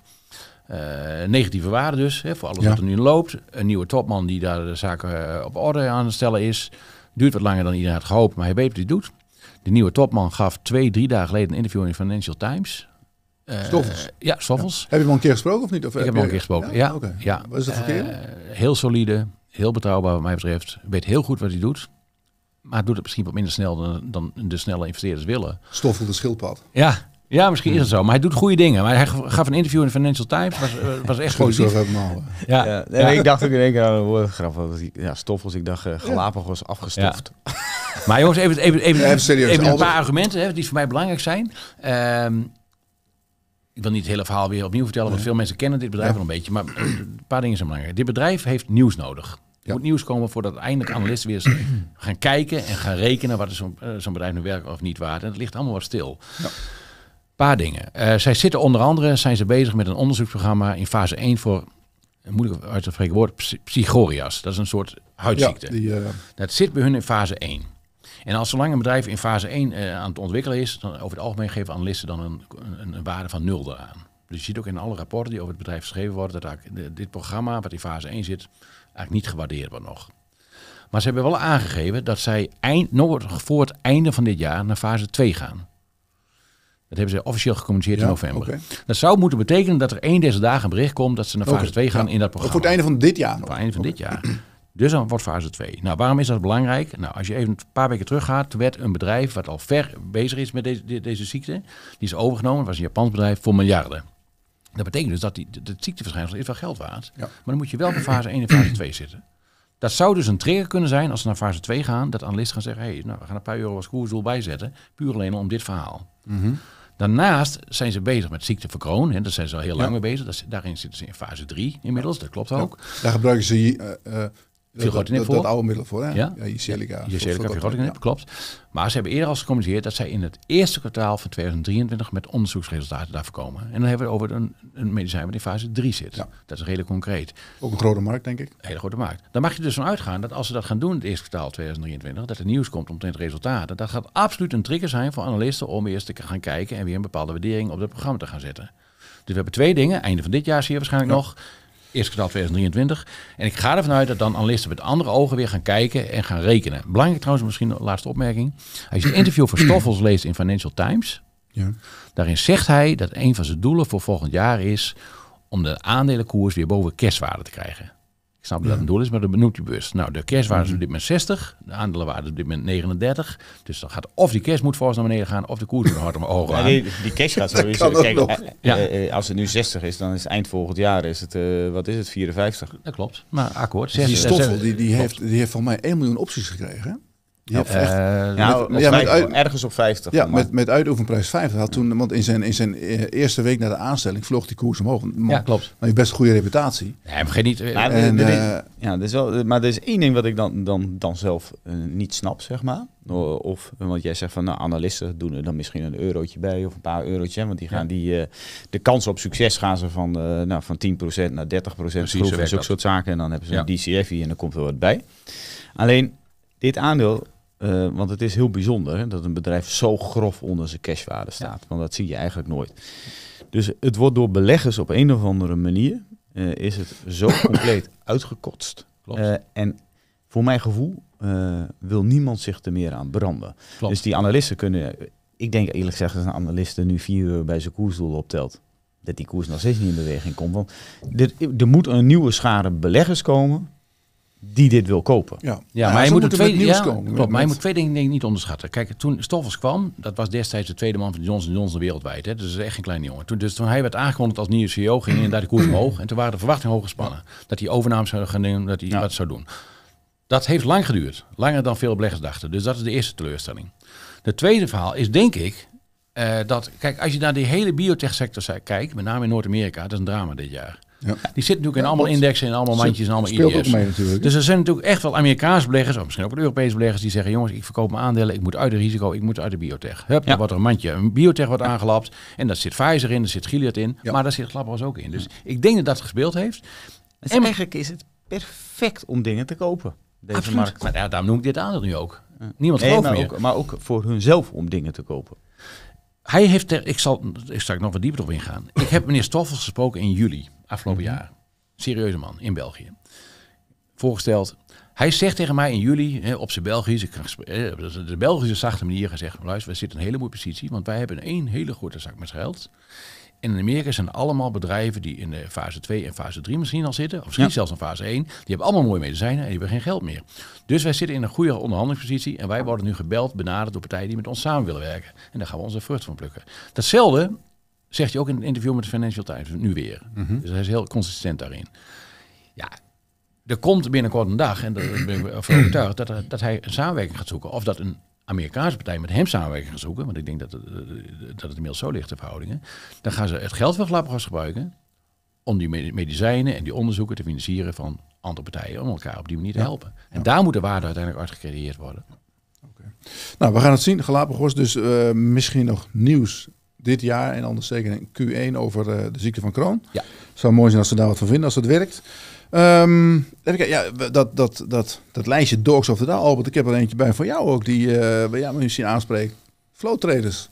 Eh, negatieve waarde dus, hè, voor alles wat er nu loopt. Een nieuwe topman die daar de zaken op orde aan het stellen is. Duurt wat langer dan iedereen had gehoopt, maar hij weet wat hij doet. De nieuwe topman gaf twee, drie dagen geleden een interview in de Financial Times. Eh, stoffels? ja, Stoffels. Heb je hem al een keer gesproken of niet? Of ik heb hem al een keer gesproken, ja. ja. Wat is dat voor eh, heel solide, heel betrouwbaar wat mij betreft. Weet heel goed wat hij doet. Maar doet het misschien wat minder snel dan, de snelle investeerders willen. Stoffel de schildpad. Ja, ja, misschien is hmm. het zo. Maar hij doet goede dingen. Maar hij gaf een interview in de Financial Times. Was, eh, was echt goed. Ja. ja. En ik dacht ook in één keer aan een woordgraf. Ja, stoffels. Ik dacht uh, Galapagos afgestoft. Maar jongens, even, even, even, even, een paar argumenten hè, die voor mij belangrijk zijn. Ehm, ik wil niet het hele verhaal weer opnieuw vertellen, want veel mensen kennen dit bedrijf al een beetje. Maar een paar dingen zijn belangrijk. Dit bedrijf heeft nieuws nodig. Er moet nieuws komen voordat eindelijk analisten weer eens gaan kijken en gaan rekenen wat is eh, zo'n bedrijf nu werkt of niet waard. En het ligt allemaal wat stil. Ja paar dingen. Eh, zij zitten onder andere, zijn ze bezig met een onderzoeksprogramma in fase 1 voor, eh, moet ik uit te spreken woord, psychorias. Dat is een soort huidziekte. Ja, Dat zit bij hun in fase 1. En als zolang een bedrijf in fase 1 eh, aan het ontwikkelen is, dan over het algemeen geven analisten dan een, een, een waarde van 0 eraan. Dus je ziet ook in alle rapporten die over het bedrijf geschreven worden, dat dit programma, wat in fase 1 zit, eigenlijk niet gewaardeerd wordt nog. Maar ze hebben wel aangegeven dat zij eind, voor het einde van dit jaar naar fase 2 gaan. Dat hebben ze officieel gecommuniceerd in november. Dat zou moeten betekenen dat er één deze dagen een bericht komt dat ze naar fase 2 gaan in dat programma. Voor het einde van dit jaar nog? Voor het einde van dit jaar. Dus dan wordt fase 2. Nou, waarom is dat belangrijk? Nou, als je even een paar weken teruggaat, werd een bedrijf wat al ver bezig is met deze, deze ziekte, die is overgenomen, was een Japans bedrijf, voor miljarden. Dat betekent dus dat die, het ziekteverschijnsel is wel geld waard. Maar dan moet je wel bij fase 1 en fase 2 zitten. Dat zou dus een trigger kunnen zijn als ze naar fase 2 gaan, dat analisten gaan zeggen, hé, hey, nou, we gaan een paar euro als koersdoel bijzetten, puur alleen om dit verhaal. Mhm. Daarnaast zijn ze bezig met ziekte van Crohn. Hè, daar zijn ze al heel lang mee bezig. daarin zitten ze in fase 3 inmiddels, dat klopt ook. Daar gebruiken ze uh, Vigotinib dat, dat, dat, oude middel voor, hè? Ja, ja Jyselica. Jyselica, Vigotinib, ja. klopt. Maar ze hebben eerder al gecommuniceerd dat zij in het eerste kwartaal van 2023 met onderzoeksresultaten daarvoor komen. En dan hebben we het over een, een medicijn wat in fase 3 zit. Dat is redelijk concreet. Ook een grote markt, denk ik. hele grote markt. Dan mag je dus van uitgaan dat als ze dat gaan doen in het eerste kwartaal 2023, dat er nieuws komt omtrent resultaten. Dat gaat absoluut een trigger zijn voor analisten om eerst te gaan kijken en weer een bepaalde waardering op het programma te gaan zetten. Dus we hebben twee dingen. Einde van dit jaar zie je waarschijnlijk nog eerste kwartaal 2023. En ik ga ervan uit dat dan analisten met andere ogen weer gaan kijken en gaan rekenen. Belangrijk trouwens, misschien een laatste opmerking. Als je het interview voor Stoffels leest in Financial Times, ja. daarin zegt hij dat een van zijn doelen voor volgend jaar is om de aandelenkoers weer boven kerstwaarde te krijgen. Ik snap dat het een doel is, maar dat benoemt je bewust. Nou, de kerst waren ze op dit moment 60, de waren op dit moment 39. Dus dan gaat of die kerst moet volgens naar beneden gaan, of de koers moet hard omhoog gaan. Ja, die, die kerst gaat sowieso. Kijk, eh, eh, eh, als het nu 60 is, dan is het eind volgend jaar, is het, uh, wat is het, 54? Dat klopt, maar akkoord. 60, die Stoffel, die, die, heeft, die heeft volgens mij 1 miljoen opties gekregen, hè? Eh, nou, ja, met, ja, uit, ergens op 50. Ja, met, met uitoefenprijs 50. Had toen, want in zijn, in zijn eh, eerste week na de aanstelling vloog die koers omhoog. Maar ja, klopt. Maar heeft best een goede reputatie. Nee, maar geen niet. Eh, er, ja, is wel, maar er is één ding wat ik dan, dan, dan zelf niet snap, zeg maar. Of, want jij zegt van, nou, analisten doen er dan misschien een eurotje bij of een paar eurotjes. Want die gaan die, de kans op succes gaan ze van, nou, van 10% naar 30% groeven en zulke soort zaken. En dan hebben ze een DCF en dan komt er wat bij. Alleen, dit aandeel eh, want het is heel bijzonder hè, dat een bedrijf zo grof onder zijn cashwaarde staat. Want dat zie je eigenlijk nooit. Dus het wordt door beleggers op een of andere manier eh, is het zo compleet uitgekotst. Eh, en voor mijn gevoel wil niemand zich er meer aan branden. Dus die analisten kunnen. Ik denk eerlijk gezegd als een analist nu vier uur bij zijn koersdoel optelt. Dat die koers nog steeds niet in beweging komt. Want er, er moet een nieuwe schare beleggers komen die dit wil kopen. Ja, maar, je moet twee, nieuws komen. Klopt, met... maar je moet dingen niet onderschatten. Kijk, toen Stoffels kwam, dat was destijds de tweede man van Johnson Johnson wereldwijd. Hè. Dus dat is echt geen kleine jongen. Toen, dus toen hij werd aangekondigd als nieuwe CEO, ging inderdaad de koers omhoog. En toen waren de verwachtingen hoog gespannen. Dat hij overnames zou gaan doen, dat hij ja. wat zou doen. Dat heeft lang geduurd. Langer dan veel beleggers dachten. Dus dat is de eerste teleurstelling. De tweede verhaal is, denk ik, eh, dat... Kijk, als je naar die hele biotechsector kijkt, met name in Noord-Amerika, dat is een drama dit jaar. Die zitten natuurlijk in allemaal indexen in allemaal mandjes en allemaal IDS. Dus er zijn natuurlijk echt wel Amerikaanse beleggers, of misschien ook Europese beleggers, die zeggen: jongens, ik verkoop mijn aandelen, ik moet uit de risico, ik moet uit de biotech. Hup, wat een mandje, een biotech wordt aangelapt. En daar zit Pfizer in, daar zit Gilead in, maar daar zit Glabras ook in. Dus ik denk dat dat gespeeld heeft. Dus en eigenlijk is het perfect om dingen te kopen. Deze markt. Maar ja, daarom noem ik dit aandeel nu ook. Niemand nee, gelooft maar Ook, maar ook voor hunzelf om dingen te kopen. Hij heeft, ter, ik zal ik straks nog wat dieper op ingaan. Ik heb meneer Stoffels gesproken in juli afgelopen mhm. jaar, Serieuze man in België. Voorgesteld. Hij zegt tegen mij in juli, hè, op zijn Belgische, de Belgische zachte manier gezegd, luister, we zitten in een hele mooie positie, want wij hebben één hele grote zak met geld. En in Amerika zijn allemaal bedrijven die in de fase 2 en fase 3 misschien al zitten, of misschien zelfs in fase 1, die hebben allemaal mooie medicijnen en die hebben geen geld meer. Dus wij zitten in een goede onderhandelingspositie en wij worden nu gebeld, benaderd door partijen die met ons samen willen werken. En daar gaan we onze vrucht van plukken. Datzelfde Zegt je ook in een interview met de Financial Times, nu weer. Mhm. Dus hij is heel consistent daarin. Ja, er komt binnenkort een dag, en daar ben ik ervan overtuigd, dat, dat hij een samenwerking gaat zoeken. Of dat een Amerikaanse partij met hem samenwerking gaat zoeken, want ik denk dat het, dat het inmiddels zo ligt, de verhoudingen. Dan gaan ze het geld van Galapagos gebruiken om die medicijnen en die onderzoeken te financieren van andere partijen, om elkaar op die manier te helpen. En daar moet de waarde uiteindelijk uit gecreëerd worden. Nou, we gaan het zien. Galapagos, dus eh, misschien nog nieuws dit jaar en anders zeker in Q1 over eh, de ziekte van Crohn. Ja. Zou mooi zijn als ze daar wat van vinden, als het werkt. Ehm, even kijken, ja, dat, dat, dat, dat lijstje Dogs of the Dow, Albert, ik heb er eentje bij voor jou ook, die uh, eh, bij jou misschien aanspreekt. Flow Traders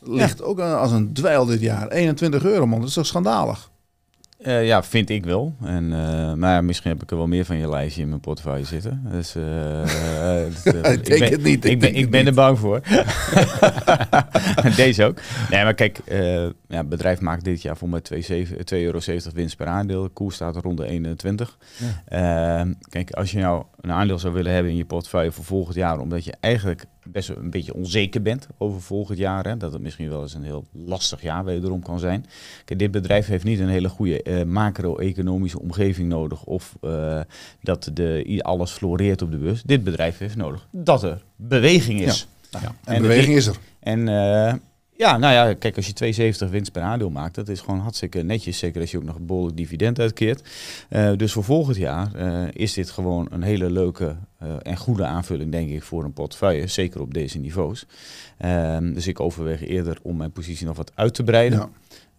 ligt ook eh, als een dweil dit jaar. 21 euro, man, dat is toch schandalig? Eh, ja, vind ik wel. En, uh, eh, maar nou misschien heb ik er wel meer van je lijstje in mijn portefeuille zitten. Dus, eh, dat, ik niet. Ik ben, ik ben er bang voor. Deze ook. Nee, maar kijk, ja, het bedrijf maakt dit jaar voor mij 2,70 euro winst per aandeel. De koers staat rond de 21. Ehm, kijk, als je nou een aandeel zou willen hebben in je portefeuille voor volgend jaar, omdat je eigenlijk best een beetje onzeker bent over volgend jaar. Hè, dat het misschien wel eens een heel lastig jaar wederom kan zijn. Kijk, dit bedrijf heeft niet een hele goede uh, macro-economische omgeving nodig. Of eh, dat de, alles floreert op de bus. Dit bedrijf heeft nodig dat er beweging is. Ja. En, beweging is er. En eh, ja, nou ja, kijk, als je 270 winst per aandeel maakt, dat is gewoon hartstikke netjes. Zeker als je ook nog een behoorlijk dividend uitkeert. Eh, dus voor volgend jaar eh, is dit gewoon een hele leuke eh, en goede aanvulling, denk ik, voor een portefeuille. Zeker op deze niveaus. Ehm, dus ik overweeg eerder om mijn positie nog wat uit te breiden. Ja.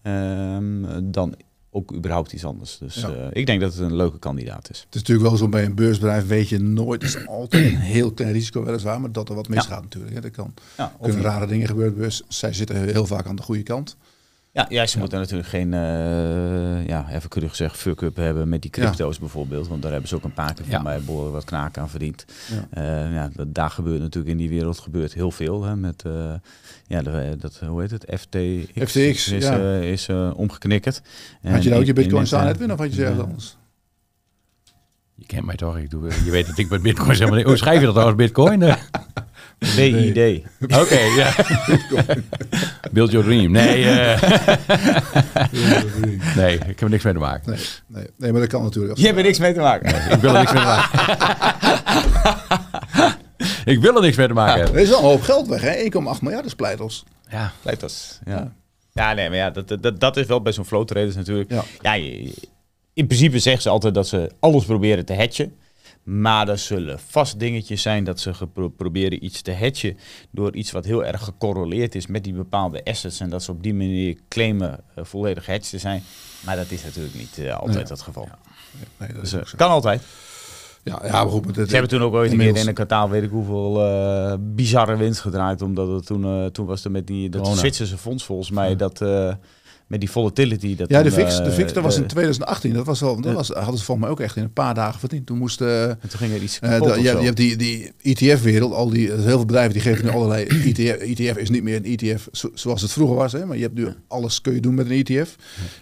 Ehm, dan ook überhaupt iets anders. Dus eh, ik denk dat het een leuke kandidaat is. Het is natuurlijk wel zo bij een beursbedrijf weet je nooit. Het is altijd een heel klein risico weliswaar, maar dat er wat misgaat natuurlijk. Hè. Dat kan. kunnen rare dingen gebeuren beurs. Zij zitten heel vaak aan de goede kant. Ja, ja ze moeten natuurlijk geen, eh, ja, even keurig gezegd, fuck-up hebben met die crypto's bijvoorbeeld. Want daar hebben ze ook een paar keer van mij boren wat knaak aan verdiend. ja. Eh, daar gebeurt natuurlijk in die wereld gebeurt heel veel. Hè, met, eh, ja, dat, hoe heet het? FTX, is, is omgeknikkerd. Had je nou je bitcoin staan het winnen of had je ergens anders? Je kent mij toch, ik doe, je weet dat ik met bitcoin helemaal niet... Hoe schrijf je dat als bitcoin? BID. Oké, ja. Build your dream. Nee, eh. nee, ik heb er niks mee te maken. Nee, nee. maar dat kan natuurlijk. Je hebt er niks mee te maken. ik wil er niks mee te maken. ik wil er niks mee te maken Er is al een hoop geld weg, hè? 1,8 miljard is pleitels. Ja, pleitels. Ja. ja, nee, maar ja, dat, dat, dat is wel bij zo'n flow traders natuurlijk. Ja. in principe zeggen ze altijd dat ze alles proberen te hatchen. Maar er zullen vast dingetjes zijn dat ze proberen iets te hatchen door iets wat heel erg gecorreleerd is met die bepaalde assets. En dat ze op die manier claimen eh, volledig hedge te zijn. Maar dat is natuurlijk niet eh, altijd het geval. Ja. Nee, dat dus, eh, kan altijd. Ja, ja, maar goed, ze hebben toen ook ooit inmiddels... een keer in een kwartaal weet ik hoeveel bizarre winst gedraaid. Omdat het toen, toen was er met die dat Zwitserse fonds volgens mij dat, met die volatility. Dat ja, de VIX, de VIX eh, dat was in 2018. Eh, dat, was wel, dat was, hadden ze volgens mij ook echt in een paar dagen verdiend. Toen moesten eh, en toen ging er iets ja je, hebt die, die ETF-wereld, al die, heel veel bedrijven die geven nu allerlei... ETF, e ETF is niet meer een ETF zoals het vroeger was, hè, maar je hebt nu alles kun je doen met een ETF.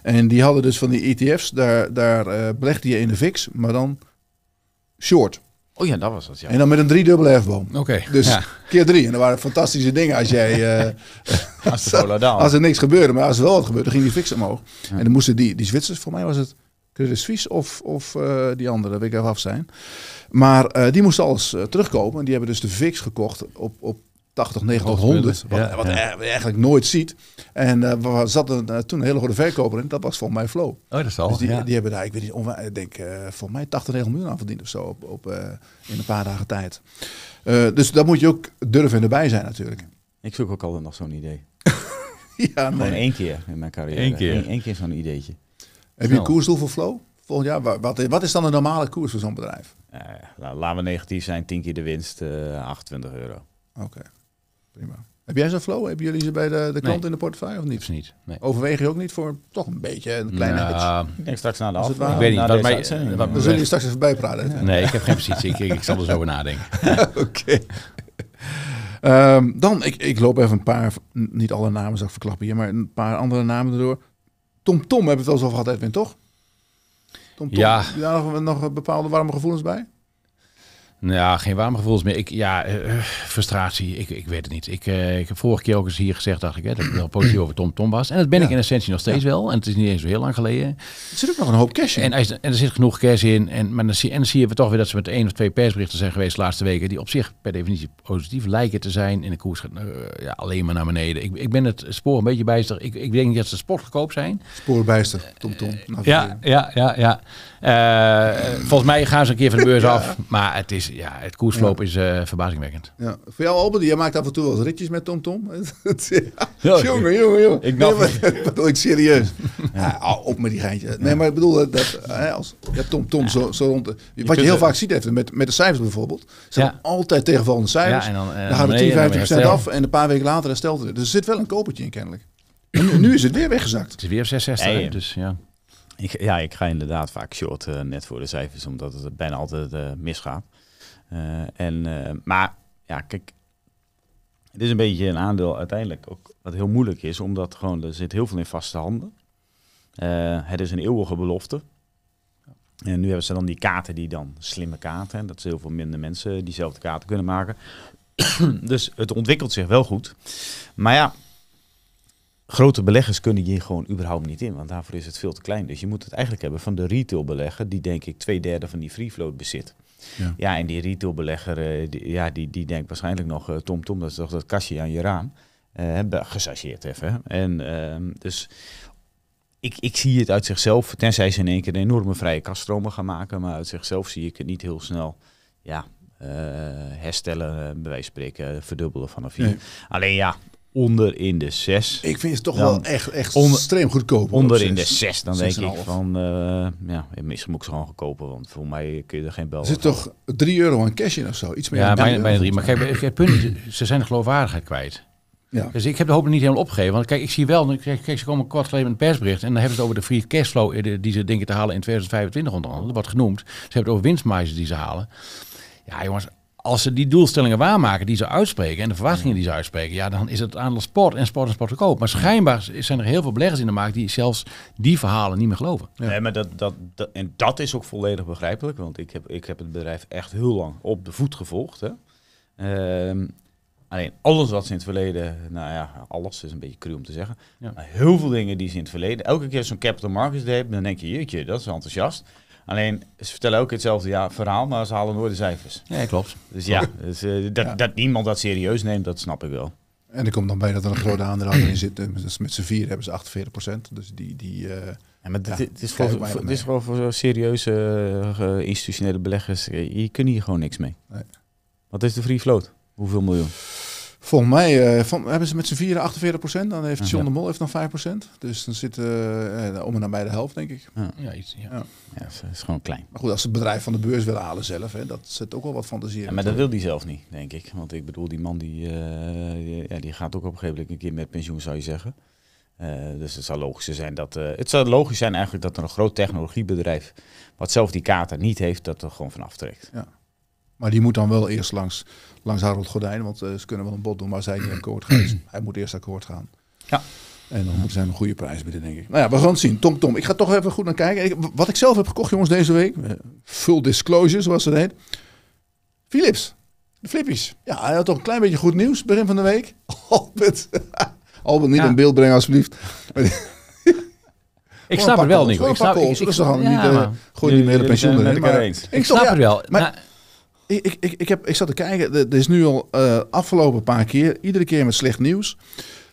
En die hadden dus van die ETF's, daar, daar belegde je in de VIX, maar dan short. Oh ja, dat was wat Ja. En dan met een driedubbele hefboom. Oké. dus keer drie. En dat waren fantastische dingen als jij. Eh, als, als er niks gebeurde, maar als er wel wat gebeurde, ging die fix omhoog. En dan moesten die, die Zwitsers, voor mij was het Credit Suisse of, of eh, die andere, weet ik even af zijn. Maar eh, die moesten alles terugkopen. En die hebben dus de fix gekocht op, op 80, 900, Wat, ja, wat eigenlijk nooit ziet. En uh, we zat eh, toen een hele goede verkoper in. Dat was volgens mij Flow. Oh, dat is al. Dus die, die hebben daar, ik weet niet, ik denk eh, voor mij 80, 90 miljoen aan verdiend of zo. Op, op in een paar dagen tijd. dus daar moet je ook durven erbij zijn natuurlijk. Ik zoek ook altijd nog zo'n idee. ja, nee. Gewoon één keer in mijn carrière. Eén keer. één keer zo'n ideetje. Heb je een koersdoel voor Flow? Volgend jaar, wat, wat is dan de normale koers voor zo'n bedrijf? laat laten we negatief zijn, 10 keer de winst, 28 euro. Oké prima. Heb jij zo'n flow? Hebben jullie ze bij de, de klant in de portefeuille of niet? Of niet. Nee. Overweeg je ook niet voor toch een beetje een kleine nou, Ik denk straks na de afspraak. Ik weet niet. Wat Dan zullen je straks even bijpraten. Nee, ik heb geen positie. ik, ik, zal er zo over nadenken. Oké. Ehm, dan, ik, ik loop even een paar, niet alle namen zag verklappen hier, maar een paar andere namen erdoor. Tom Tom hebben we het wel zo gehad, Edwin, toch? Tom Tom, ja. Daar nog, nog bepaalde warme gevoelens bij? Nou, geen warme gevoels meer. Ik, ja, eh, eh, frustratie. Ik, ik weet het niet. Ik, eh, ik heb vorige keer ook eens hier gezegd, dacht ik, hè, dat ik heel positief over Tom Tom was. En dat ben ik in essentie nog steeds wel. En het is niet eens zo heel lang geleden. Er zit ook nog een hoop cash in. En, er zit genoeg cash in. En, maar dan zie, en we toch weer dat ze met één of twee persberichten zijn geweest de laatste weken. Die op zich per definitie positief lijken te zijn. En de koers gaat ja, alleen maar naar beneden. Ik, ik ben het spoor een beetje bijster. Ik, ik denk dat ze sportgekoop zijn. bijster. Tom Tom. ja, ja, ja, ja. Eh, volgens mij gaan ze een keer van de beurs af. Maar het, is, ja, het koersloop is eh, verbazingwekkend. Ja. Voor jou, Albert, je maakt af en toe wel ritjes met TomTom. jongen, jongen, jongen. Ik bedoel ik serieus. Ah, oh, op met die geintje. Nee, maar ik bedoel, eh, dat, als ja, Tom, Tom zo, zo rond... wat je heel vaak ziet even met, met de cijfers bijvoorbeeld. Ze altijd tegenvallende cijfers. En dan, en dan, gaan we 10, 15 af en een paar weken later herstelt het. Dus er zit wel een kopertje in kennelijk. nu is het weer weggezakt. Het is weer op 660, dus ja. Ik, ja, ik ga inderdaad vaak short eh, net voor de cijfers, omdat het bijna altijd eh, misgaat. Eh, en, maar ja, kijk, het is een beetje een aandeel uiteindelijk ook wat heel moeilijk is, omdat gewoon er zit heel veel in vaste handen. het is een eeuwige belofte. En nu hebben ze dan die kaarten die dan slimme kaarten, dat ze heel veel minder mensen diezelfde kaarten kunnen maken. dus het ontwikkelt zich wel goed. Maar ja, grote beleggers kunnen hier gewoon überhaupt niet in, want daarvoor is het veel te klein. Dus je moet het eigenlijk hebben van de retailbelegger, die denk ik twee derde van die free float bezit. Ja. en die retailbelegger, eh, die, ja, die, die denkt waarschijnlijk nog, eh, Tom Tom, dat is toch dat kastje aan je raam. Uh, gesageerd even. En ehm, dus ik, ik zie het uit zichzelf, tenzij ze in één keer een enorme vrije kaststromen gaan maken, maar uit zichzelf zie ik het niet heel snel. Ja, herstellen, bij wijze van spreken, verdubbelen vanaf hier. Alleen ja, onder in de 6. Ik vind het toch wel echt, echt onder, extreem goedkoop. Onder in de 6, dan denk ik van... Uh, ja, misschien moet ik ze gewoon gekopen, want voor mij kun je er geen bel... Er zit toch 3 euro aan cash in of zo? Iets meer ja, bijna, bijna drie. Maar kijk, het punt ze zijn de geloofwaardigheid kwijt. Ja. Dus ik heb de hoop niet helemaal opgegeven. Want kijk, ik zie wel, kijk, ze komen kort geleden een persbericht. En dan hebben ze het over de free cashflow eh, die ze denken te halen in 2025 onder andere. genoemd. Ze hebben het over winstmarges die ze halen. Ja, jongens, als ze die doelstellingen waarmaken die ze uitspreken en de verwachtingen die ze uitspreken, ja, dan is het aan sport en sport en sport te koop. Maar schijnbaar zijn er heel veel beleggers in de markt die zelfs die verhalen niet meer geloven. Ja. Nee, maar dat, dat, dat, en dat is ook volledig begrijpelijk, want ik heb, ik heb het bedrijf echt heel lang op de voet gevolgd. Hè. Ehm, alleen alles wat ze in het verleden, nou ja, alles is een beetje cru om te zeggen, maar heel veel dingen die ze in het verleden, elke keer zo'n capital markets day, dan denk je, jeetje, dat is enthousiast. Alleen, ze vertellen ook hetzelfde ja, verhaal, maar ze halen nooit de cijfers. Nee, dus ja, klopt. Dus eh, ja, dus, dat, dat niemand dat serieus neemt, dat snap ik wel. En er komt dan bij dat er een grote aandeelhouder in zit. Dus met z'n vier hebben ze 48 procent. Dus die... die uh, ja, maar dit, is voor, voor, dit, is gewoon voor serieuze eh, institutionele beleggers. Je kunt hier gewoon niks mee. Nee. Wat is de free float? Hoeveel miljoen? Volgens mij eh, hebben ze met z'n vieren 48 procent. Dan heeft John de Mol heeft dan 5 procent. Dus dan zitten uh, om en nabij de helft, denk ik. Ja, iets. Ja. ja. is gewoon klein. Maar goed, als het bedrijf van de beurs wil halen zelf, hè, dat zit ook wel wat fantasie in. maar dat wil die zelf niet, denk ik. Want ik bedoel, die man die, die, ja, die gaat ook op een gegeven moment een keer met pensioen, zou je zeggen. dus het zou logisch zijn dat het zou logisch zijn eigenlijk dat er een groot technologiebedrijf, wat zelf die kaarten niet heeft, dat er gewoon van aftrekt. Ja. Maar die moet dan wel eerst langs langs Harold Gordijn. Want eh, ze kunnen wel een bod doen, maar zij niet akkoord gaan. hij moet eerst akkoord gaan. Ja. En dan moet zijn een goede prijs bieden, denk ik. Nou ja, we gaan het zien. Tom Tom. Ik ga toch even goed naar kijken. Ik, wat ik zelf heb gekocht, jongens, deze week. Eh, full disclosure, zoals ze heet. Philips. De flippies. Ja, hij had toch een klein beetje goed nieuws begin van de week. Albert. Oh, Albert, niet een beeld brengen, alsjeblieft. Ik snap het wel, Nico. Ik snap het wel. Gewoon niet meer de pensioen. Ik snap het wel ik, ik, ik, heb, ik zat te kijken, er is nu al eh, afgelopen paar keer, iedere keer met slecht nieuws.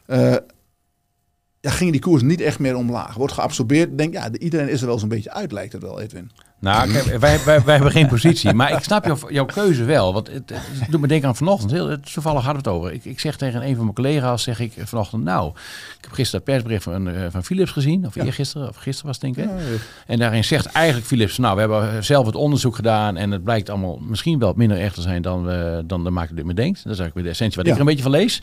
Eh, ja, ging die koers niet echt meer omlaag. Wordt geabsorbeerd. Denk, ja, iedereen is er wel zo'n beetje uit, lijkt het wel, Edwin. Nou, wij, wij, wij, hebben geen positie. Maar ik snap jou, jouw keuze wel. Want het, doet me denken aan vanochtend. Heel, toevallig hadden we het over. Ik, ik, zeg tegen een van mijn collega's, zeg ik vanochtend... Nou, ik heb gisteren het persbericht van, eh, van Philips gezien. Of ja. eergisteren, of gisteren was het denk ik. En daarin zegt eigenlijk Philips... Nou, we hebben zelf het onderzoek gedaan. En het blijkt allemaal misschien wel minder echt te zijn dan, we, eh, dan de markt dit me denkt. Dat is eigenlijk weer de essentie wat ik er een beetje van lees.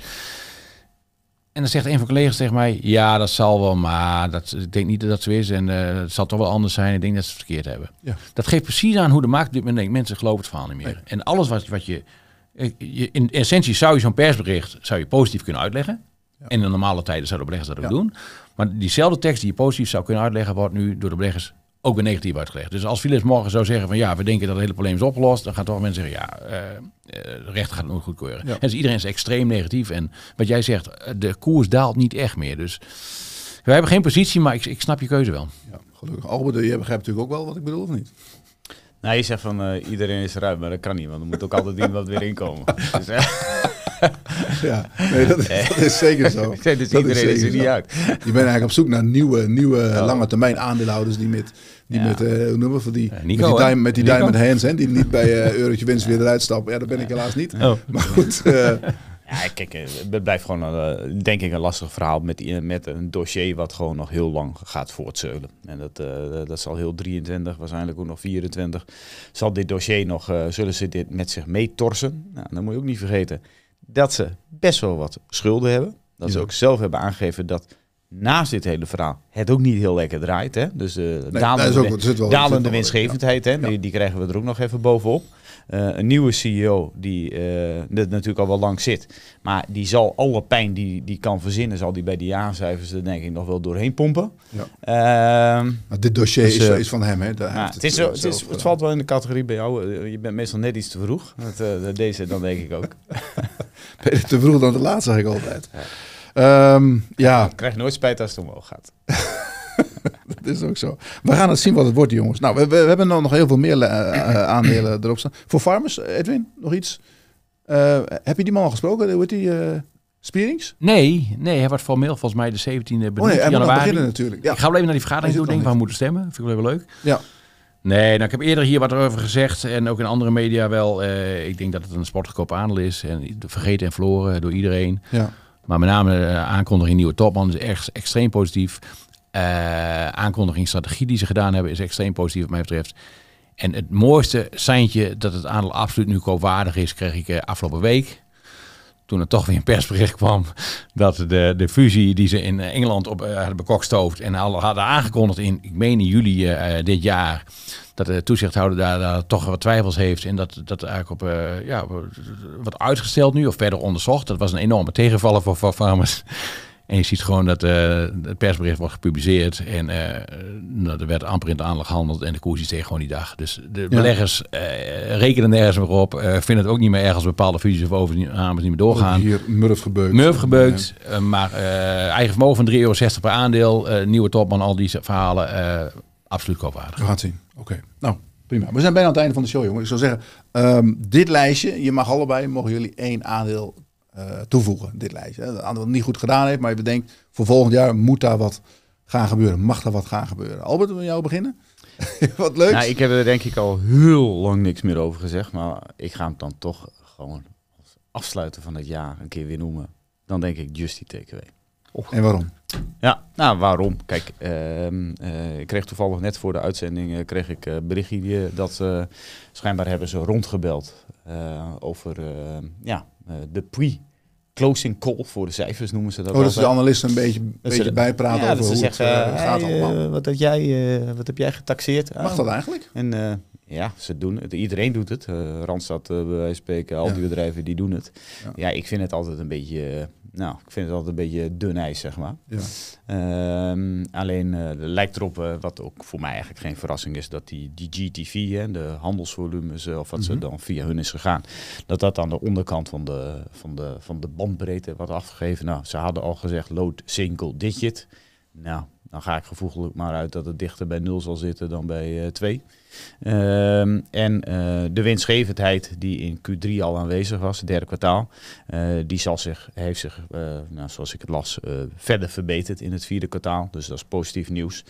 En dan zegt een van de collega's tegen mij, ja, dat zal wel, maar dat, ik denk niet dat dat zo is. En eh, het zal toch wel anders zijn. Ik denk dat ze het verkeerd hebben. Dat geeft precies aan hoe de markt dit moment denkt. Mensen geloven het verhaal niet meer. En alles wat, wat je, eh, je... In essentie zou je zo'n persbericht zou je positief kunnen uitleggen. En in de normale tijden zouden beleggers dat ook doen. Maar diezelfde tekst die je positief zou kunnen uitleggen, wordt nu door de beleggers ook weer negatief uitgelegd. Dus als Philips morgen zou zeggen van ja, we denken dat het hele probleem is opgelost, dan gaan toch mensen zeggen ja, uh, de rechter gaat nooit goedkeuren. Ja. En dus iedereen is extreem negatief. En wat jij zegt, eh, de koers daalt niet echt meer. Dus wij hebben geen positie, maar ik, ik snap je keuze wel. Ja, gelukkig. Albert, je begrijpt natuurlijk ook wel wat ik bedoel of niet? Nou, je zegt van iedereen is eruit, maar dat kan niet, want er moet ook altijd iemand weer inkomen. Dus, ja, nee, dat, is zeker zo. dus dat iedereen is, er niet uit. Je bent eigenlijk op zoek naar nieuwe, nieuwe lange termijn aandeelhouders die met, die met, uh, noemen we die, die, diamond, met die diamond hands, hè, die niet bij uh, eh, eurotje winst weer eruit stappen. Ja, dat ben ik helaas niet. Oh. Maar goed. Eh, ja, kijk, het blijft gewoon, een, denk ik, een lastig verhaal met, met een dossier wat gewoon nog heel lang gaat voortzeulen. En dat, dat zal heel 23, waarschijnlijk ook nog 24, zal dit dossier nog, zullen ze dit met zich meetorsen? Nou, dat moet je ook niet vergeten dat ze best wel wat schulden hebben. Dat ze ook zelf hebben aangegeven dat naast dit hele verhaal het ook niet heel lekker draait. Hè? Dus dalende, winstgevendheid, hè? Die, die, krijgen we er ook nog even bovenop. Eh, een nieuwe CEO die uh, natuurlijk al wel lang zit. Maar die zal alle pijn die die kan verzinnen, zal die bij die jaarcijfers er denk ik nog wel doorheen pompen. Ehm, maar dit dossier dus, eh, is, van hem. Hè? Nou, het, is, het, valt wel in de categorie bij jou. Je bent meestal net iets te vroeg. deze dan denk ik ook. ben te vroeg dan de laatste zeg ik altijd. Ja. Ehm, ja. Ik krijg nooit spijt als het omhoog gaat. dat is ook zo. We gaan het zien wat het wordt, jongens. Nou, we, we hebben nog heel veel meer eh, eh, eh, aandelen erop staan. Voor farmers, Edwin, nog iets? heb je die man al gesproken? Wordt die... Uh, Spierings? Nee, nee, hij wordt formeel volgens mij de 17e oh nee, januari. Beginnen, natuurlijk. Ik ga wel even naar die vergadering toe, denk waar we moeten stemmen. Vind ik wel leuk. Ja. Nee, nou, ik heb eerder hier wat over gezegd en ook in andere media wel. ik denk dat het een sportgekoop aandeel is en vergeten en verloren door iedereen. Ja. Maar met name de eh, aankondiging nieuwe topman is echt extreem positief. Eh, aankondiging strategie die ze gedaan hebben is extreem positief wat mij betreft. En het mooiste seintje dat het aandeel absoluut nu koopwaardig is, kreeg ik eh, afgelopen week. Toen er toch weer een persbericht kwam dat de, de fusie die ze in Engeland op uh, hadden bekokstoofd en al hadden aangekondigd in, ik meen in juli dit jaar, dat de toezichthouder daar, daar, toch wat twijfels heeft. En dat dat eigenlijk op, eh, ja, wat uitgesteld nu of verder onderzocht. Dat was een enorme tegenvaller voor, voor farmers. En je ziet gewoon dat uh, het persbericht wordt gepubliceerd. En uh, er werd amper in de aandacht gehandeld. En de koers tegen gewoon die dag. Dus de beleggers uh, rekenen nergens meer op. vinden het ook niet meer erg als bepaalde fusies of overnames niet meer doorgaan. Hier Murf gebeukt. Murf gebeukt. maar eigen vermogen van 3,60 euro per aandeel. nieuwe topman, al die verhalen absoluut koopwaardig. We gaan het zien. Oké. Nou, prima. We zijn bijna aan het einde van de show, jongen. Ik zou zeggen, ehm, dit lijstje, je mag allebei, mogen jullie één aandeel eh, toevoegen. Dit lijstje. Een aandeel dat niet goed gedaan heeft, maar je bedenkt, voor volgend jaar moet daar wat gaan gebeuren. Mag daar wat gaan gebeuren. Albert, wil jou beginnen? wat leuk. Nou, ik heb er denk ik al heel lang niks meer over gezegd, maar ik ga hem dan toch gewoon als afsluiten van het jaar een keer weer noemen. Dan denk ik Justy TKW. En waarom? Ja, nou waarom? Kijk, ehm, eh, ik kreeg toevallig net voor de uitzending uh, kreeg ik eh, berichtje dat schijnbaar hebben ze rondgebeld over ja, de pre closing call voor de cijfers noemen ze dat. Oh, dat de analisten een beetje, beetje bijpraten over hoe zeggen, het gaat allemaal. wat, heb jij, wat heb jij getaxeerd? Mag dat eigenlijk? En, ja, ze doen het. Iedereen doet het. Randstad, bij wijze spreken, al die bedrijven die doen het. ja. ik vind het altijd een beetje nou, ik vind het altijd een beetje dun ijs, zeg maar. Ja. Ehm, alleen uh, lijkt erop, eh, wat ook voor mij eigenlijk geen verrassing is, dat die, die GTV, hè, de handelsvolumes, uh, of wat ze mhm. dan via hun is gegaan, dat dat aan de onderkant van de, van de, van de bandbreedte wat afgegeven. Nou, ze hadden al gezegd load single digit. Nou, dan ga ik gevoeglijk maar uit dat het dichter bij 0 zal zitten dan bij 2. Eh, ehm, en eh, de winstgevendheid die in Q3 al aanwezig was, het derde kwartaal, eh, die zal zich, heeft zich, nou, zoals ik het las, verder verbeterd in het vierde kwartaal. Dus dat is positief nieuws.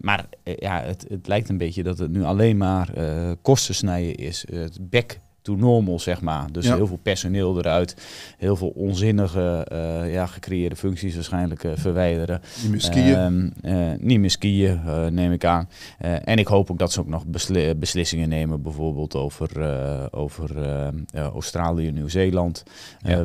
maar ja, het, het, lijkt een beetje dat het nu alleen maar kosten snijden is. Het bek to normal, zeg maar. Dus heel veel personeel eruit, heel veel onzinnige, eh, ja, gecreëerde functies waarschijnlijk eh, verwijderen. Niet meer skiën. Ehm, eh, niet neem ik aan. en ik hoop ook dat ze ook nog beslissingen nemen, bijvoorbeeld over, over Australië, Nieuw-Zeeland,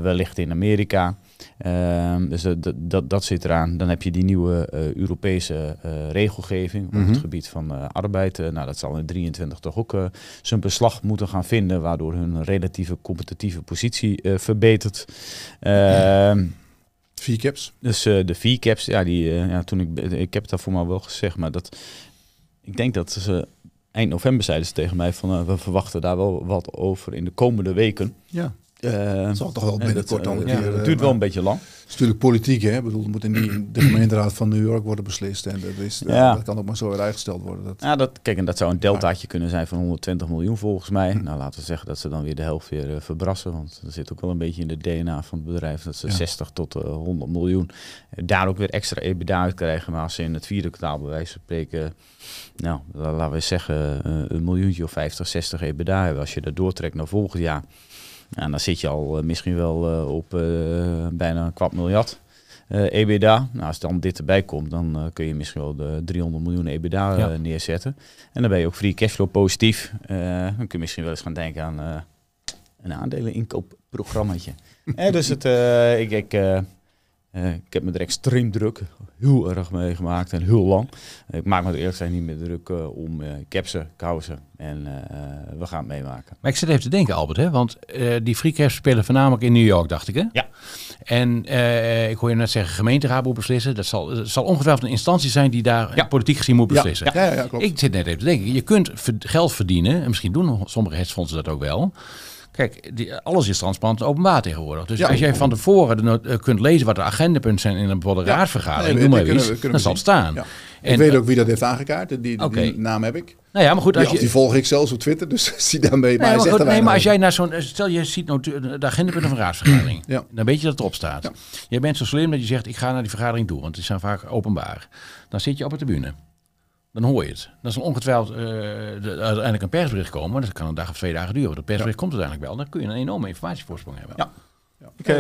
wellicht in Amerika. Ehm, dus dat, dat, zit eraan. Dan heb je die nieuwe eh, Europese eh, regelgeving op het mhm. gebied van eh, arbeid. nou, dat zal in 23 toch ook zijn beslag moeten gaan vinden, waardoor hun relatieve competitieve positie verbetert. Ja. Ehm, V-caps? Dus de vier caps ja, die, ja, toen ik, ik heb het daar voor mij wel gezegd, maar dat, ik denk dat ze eind november zeiden ze tegen mij van we verwachten daar wel wat over in de komende weken. Ja. Dat eh, zal toch wel binnenkort Het eh, eh, duurt wel een beetje lang. Het is natuurlijk politiek, hè? Ik bedoel, het moet in die, de gemeenteraad van New York worden beslist. En dat, is, dat kan ook maar zo weer uitgesteld worden. Dat... Ja, dat, kijk, en dat zou een deltaatje kunnen zijn van 120 miljoen volgens mij. Hm. Nou, laten we zeggen dat ze dan weer de helft weer verbrassen. Want dat zit ook wel een beetje in de DNA van het bedrijf. Dat ze 60 tot 100 miljoen daar ook weer extra EBITDA uit krijgen. Maar als ze in het vierde kwartaal bij wijze van spreken... Nou, laten we zeggen een miljoentje of 50, 60 EBITDA Als je dat doortrekt naar volgend jaar... En dan zit je al eh, misschien wel eh, op eh, bijna een kwart miljard. Uh, EBITDA. Nou, als dan dit erbij komt, dan kun je misschien wel de 300 miljoen EBITDA neerzetten. En dan ben je ook free cashflow positief. dan kun je misschien wel eens gaan denken aan een aandeleninkoopprogrammaatje. eh, dus het, ik, ik eh, ik heb me er extreem druk, heel erg mee gemaakt en heel lang. Eh, ik maak me er eerlijk zijn niet meer druk eh, om. ik heb ze, kousen en we gaan het meemaken. Maar ik zit even te denken, Albert, hè? want die freecaps spelen voornamelijk in New York, dacht ik. Hè? Ja. En ik hoor je net zeggen, gemeenteraad moet beslissen. Dat zal, dat zal ongetwijfeld een instantie zijn die daar ja. politiek gezien moet beslissen. Ja, ja. klopt. Ik zit net even te denken, je kunt geld verdienen, en misschien doen sommige hedgefondsen dat ook wel Kijk, die, alles is transparant en openbaar tegenwoordig. Dus als jij van tevoren eh, kunt lezen wat de agendapunten zijn in een bepaalde ja. raadsvergadering, nee, dan zal het staan. En, ik weet eh, ook wie dat heeft aangekaart. Die, naam heb ik. Nou ja, maar goed, die, je... die volg ik zelfs op Twitter, dus zie daarmee. Nee, maar, goed, nee, maar als jij naar zo'n... Eh, stel, je ziet natuurlijk de agendapunten van een raadsvergadering. Dan weet je dat erop staat. Je bent zo slim dat je zegt, ik ga naar die vergadering toe, want die zijn vaak openbaar. Dan zit je op de tribune dan hoor je het. Dan zal ongetwijfeld uh, uiteindelijk een persbericht komen. Dat dus kan een dag of twee dagen duren. De persbericht komt uiteindelijk wel. Dan kun je een enorme informatievoorsprong hebben. Ja. Ja.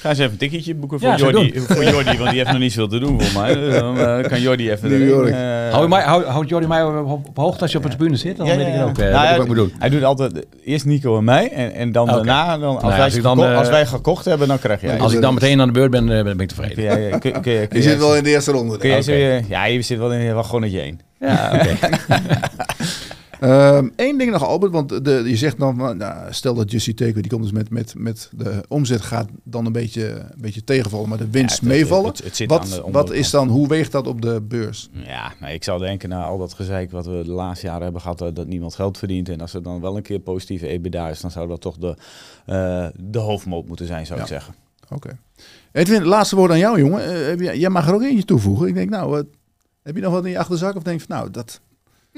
ga eens even een ticketje boeken voor, Jordi, voor Jordi, want die heeft nog niet zoveel te doen voor mij. Dus dan eh, kan Jordi even... New uh, mij, houd Jordi mij op, op hoogte als je op de tribune zit? Dan weet ik ook. Eh, nou, ik moet doen. Hij doet altijd eerst Nico en mij en, en dan ah, daarna, dan, als, nou wij dan, gekocht, eh, als wij gekocht hebben, dan krijg jij. Als ik dan meteen aan de beurt ben, ben ik tevreden. je, zit wel in de eerste ronde. Ah, ja, je zit wel in de wagonnetje 1. Ja, oké. Eén ehm, ding nog, Albert, want de, je zegt dan, nou, stel dat Jesse Taker die komt dus met, met, met de omzet gaat dan een beetje, een beetje tegenvallen, maar de winst meevallen. wat, wat is dan, hoe weegt dat op de beurs? Ja, nou, ik zou denken na al dat gezeik wat we de laatste jaren hebben gehad, eh, dat, niemand geld verdient. En als er dan wel een keer positieve EBITDA is, dan zou dat toch de, uh, de hoofdmoot moeten zijn, zou ik zeggen. Oké. Edwin, laatste woord aan jou, jongen. Uh, jij mag er ook eentje toevoegen. Ik denk, nou, heb je nog wat in je achterzak? Of denk je, nou, dat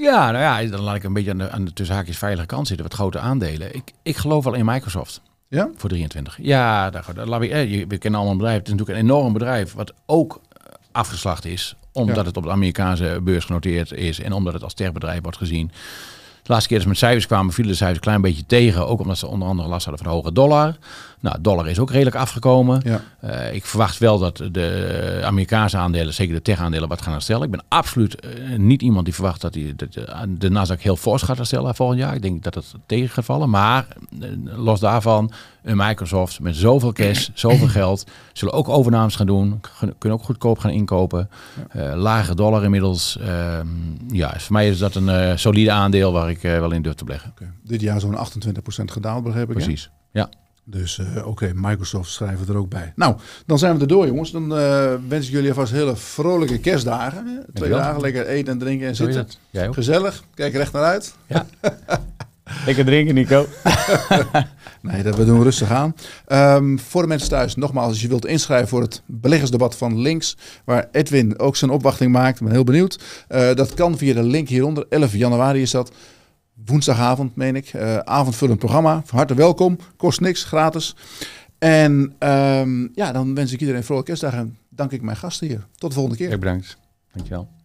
ja, nou ja, dan laat ik een beetje aan de, aan de tussenhaakjes veilige kant zitten. Wat grote aandelen. Ik, ik geloof wel in Microsoft. Ja? Voor 23. Ja, daar, daar, laat ik, eh, we kennen allemaal een bedrijf. Het is natuurlijk een enorm bedrijf. Wat ook eh, afgeslacht is. Omdat het op de Amerikaanse beurs genoteerd is. En omdat het als techbedrijf wordt gezien laatste keer dat ze met cijfers kwamen, vielen de cijfers een klein beetje tegen. Ook omdat ze onder andere last hadden van de hoge dollar. Nou, dollar is ook redelijk afgekomen. Ja. Eh, ik verwacht wel dat de Amerikaanse aandelen, zeker de tech-aandelen, wat gaan herstellen. Ik ben absoluut eh, niet iemand die verwacht dat, die, dat de, Nasdaq heel fors gaat herstellen volgend jaar. Ik denk dat dat tegengevallen. Maar eh, los daarvan Microsoft met zoveel cash, zoveel geld, zullen ook overnames gaan doen, kunnen ook goedkoop gaan inkopen. Eh, lage dollar inmiddels. Uh, ja, voor mij is dat een eh, solide aandeel waar ik eh, wel in durf te leggen. Dit jaar zo'n 28% gedaald, begrijp ik. Precies, ja. Dus oké, Microsoft schrijven er ook bij. Nou, dan zijn we erdoor, jongens. Dan wens ik jullie alvast hele vrolijke kerstdagen. Twee dagen lekker eten en drinken en zitten. Gezellig. Kijk recht naar uit. Ja. Lekker drinken, Nico. nee, dat we doen rustig aan. Ehm, voor de mensen thuis, nogmaals, als je wilt inschrijven voor het beleggersdebat van links, waar Edwin ook zijn opwachting maakt, ik ben heel benieuwd. Eh, dat kan via de link hieronder. 11 januari is dat. Woensdagavond, meen ik. Uh, avondvullend programma. Van harte welkom. Kost niks, gratis. En ehm, ja, dan wens ik iedereen vrolijk kerstdag en dank ik mijn gasten hier. Tot de volgende keer. Heel bedankt. Dankjewel.